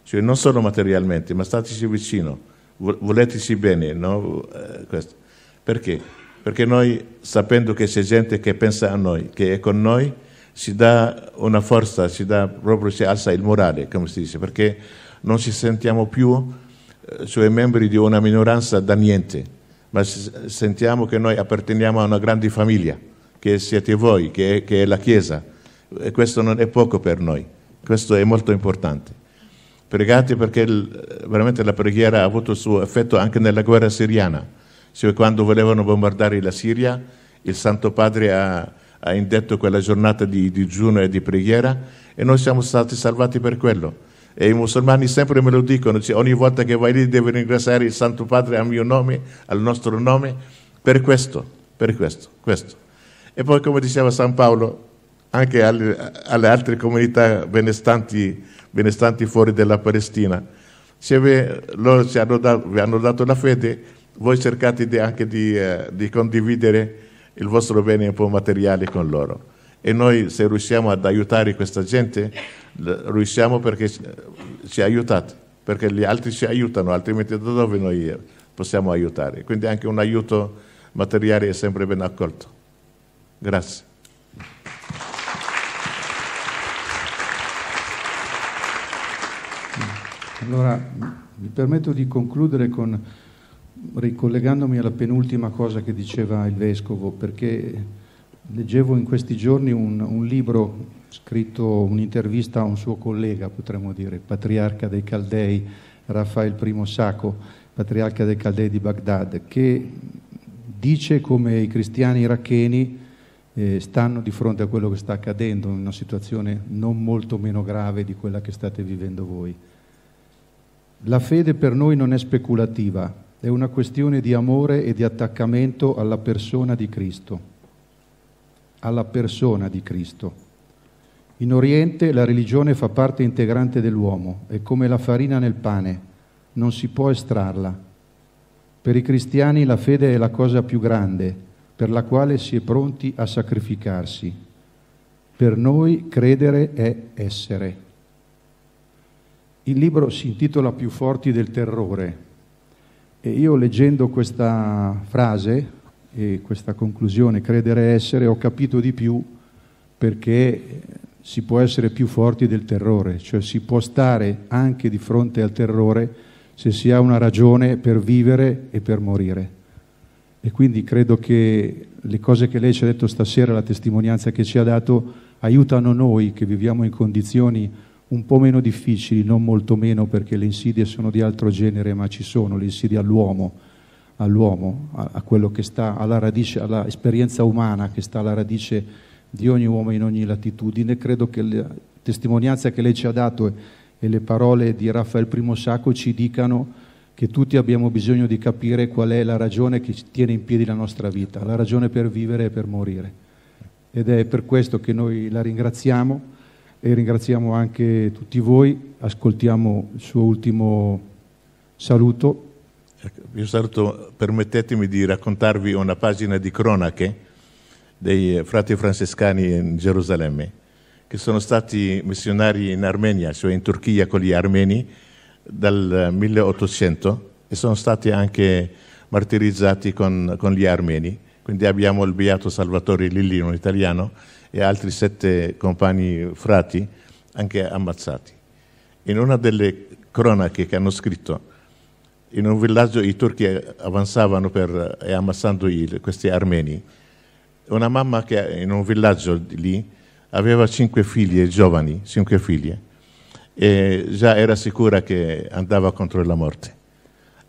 cioè non solo materialmente, ma stateci vicino, voleteci bene, no? Eh, Perché? perché noi sapendo che c'è gente che pensa a noi, che è con noi, si dà una forza, si dà proprio, si alza il morale, come si dice, perché non ci sentiamo più eh, cioè membri di una minoranza da niente, ma sentiamo che noi apparteniamo a una grande famiglia, che siete voi, che è, che è la Chiesa, e questo non è poco per noi, questo è molto importante. Pregate perché il, veramente la preghiera ha avuto il suo effetto anche nella guerra siriana se quando volevano bombardare la Siria il Santo Padre ha, ha indetto quella giornata di digiuno e di preghiera e noi siamo stati salvati per quello. E i musulmani sempre me lo dicono, cioè ogni volta che vai lì devi ringraziare il Santo Padre al mio nome, al nostro nome, per questo, per questo, questo. E poi come diceva San Paolo, anche alle, alle altre comunità benestanti, benestanti fuori dalla Palestina, loro ci hanno vi hanno dato la fede, voi cercate di, anche di, eh, di, condividere il vostro bene un po' materiale con loro. E noi se riusciamo ad aiutare questa gente, riusciamo perché eh, ci aiutate, perché gli altri ci aiutano, altrimenti da dove noi eh, possiamo aiutare? Quindi anche un aiuto materiale è sempre ben accolto. Grazie. Allora, mi permetto di concludere con ricollegandomi alla penultima cosa che diceva il Vescovo, perché leggevo in questi giorni un, un libro scritto, un'intervista a un suo collega, potremmo dire, patriarca dei Caldei, Raffaele I Sacco, patriarca dei Caldei di Baghdad, che dice come i cristiani iracheni eh, stanno di fronte a quello che sta accadendo, in una situazione non molto meno grave di quella che state vivendo voi. La fede per noi non è speculativa, è una questione di amore e di attaccamento alla persona di Cristo, alla persona di Cristo. In Oriente la religione fa parte integrante dell'uomo, è come la farina nel pane, non si può estrarla. Per i cristiani la fede è la cosa più grande, per la quale si è pronti a sacrificarsi. Per noi credere è essere. Il libro si intitola Più forti del terrore, e io leggendo questa frase e questa conclusione, credere essere, ho capito di più perché si può essere più forti del terrore, cioè si può stare anche di fronte al terrore se si ha una ragione per vivere e per morire. E quindi credo che le cose che lei ci ha detto stasera, la testimonianza che ci ha dato, aiutano noi che viviamo in condizioni un po' meno difficili, non molto meno perché le insidie sono di altro genere, ma ci sono, le insidie all'uomo, all'uomo a, a, quello che sta alla radice, all'esperienza umana che sta alla radice di ogni uomo in ogni latitudine. Credo che la testimonianza che lei ci ha dato e, e le parole di Raffaele Primo Sacco ci dicano che tutti abbiamo bisogno di capire qual è la ragione che tiene in piedi la nostra vita, la ragione per vivere e per morire. Ed è per questo che noi la ringraziamo e ringraziamo anche tutti voi. Ascoltiamo il suo ultimo saluto. Io ecco, saluto, permettetemi di raccontarvi una pagina di cronache dei frati francescani in Gerusalemme, che sono stati missionari in Armenia, cioè in Turchia con gli armeni, dal 1800 e sono stati anche martirizzati con, con gli armeni. Quindi abbiamo il beato Salvatore Lillino, italiano, e altri sette compagni frati, anche ammazzati. In una delle cronache che hanno scritto, in un villaggio i turchi avanzavano per, e ammazzando i, questi armeni. Una mamma che in un villaggio lì aveva cinque figlie giovani, cinque figlie, e già era sicura che andava contro la morte.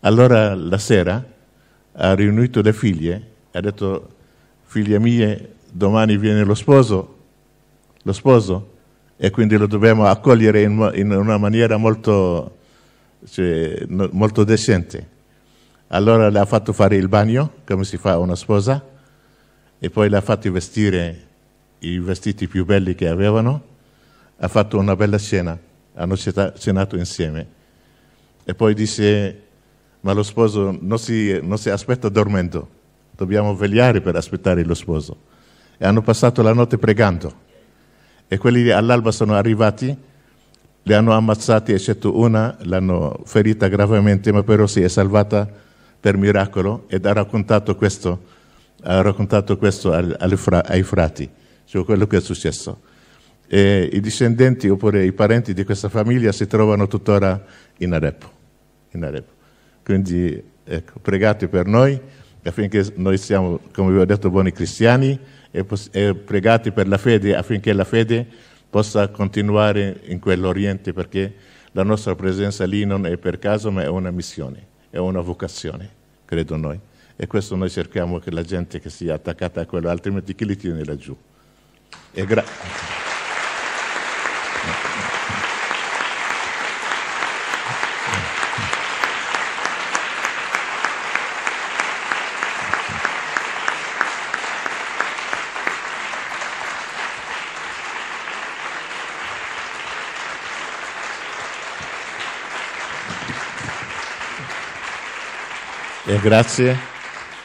Allora la sera ha riunito le figlie e ha detto, figlie mie, domani viene lo sposo, lo sposo, e quindi lo dobbiamo accogliere in, in una maniera molto, cioè, no, molto decente. Allora le ha fatto fare il bagno, come si fa una sposa, e poi le ha fatto vestire i vestiti più belli che avevano, ha fatto una bella cena, hanno cenato insieme. E poi disse, ma lo sposo non si, non si aspetta dormendo, dobbiamo vegliare per aspettare lo sposo e hanno passato la notte pregando. E quelli all'alba sono arrivati, li hanno ammazzati, eccetto una, l'hanno ferita gravemente, ma però si è salvata per miracolo ed ha raccontato questo, ha raccontato questo ai frati, cioè quello che è successo. E I discendenti oppure i parenti di questa famiglia si trovano tuttora in Aleppo. In Aleppo. Quindi ecco, pregate per noi affinché noi siamo, come vi ho detto, buoni cristiani e, e pregate per la fede affinché la fede possa continuare in quell'Oriente perché la nostra presenza lì non è per caso ma è una missione, è una vocazione, credo noi. E questo noi cerchiamo che la gente che sia attaccata a quello, altrimenti chi li tiene laggiù? E grazie. E grazie,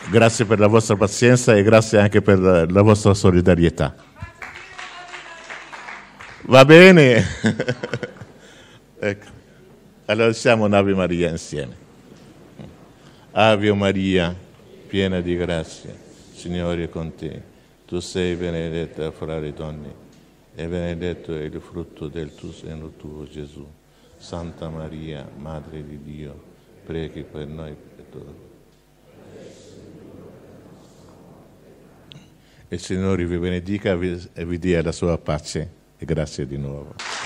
grazie per la vostra pazienza e grazie anche per la, la vostra solidarietà. Va bene? ecco. Allora siamo un'Ave Maria insieme. Ave Maria, piena di grazia, Signore è con te. Tu sei benedetta fra le donne e benedetto è il frutto del tuo seno tuo Gesù. Santa Maria, Madre di Dio, preghi per noi peccatori il Signore vi benedica e vi dia la sua pace e grazie di nuovo.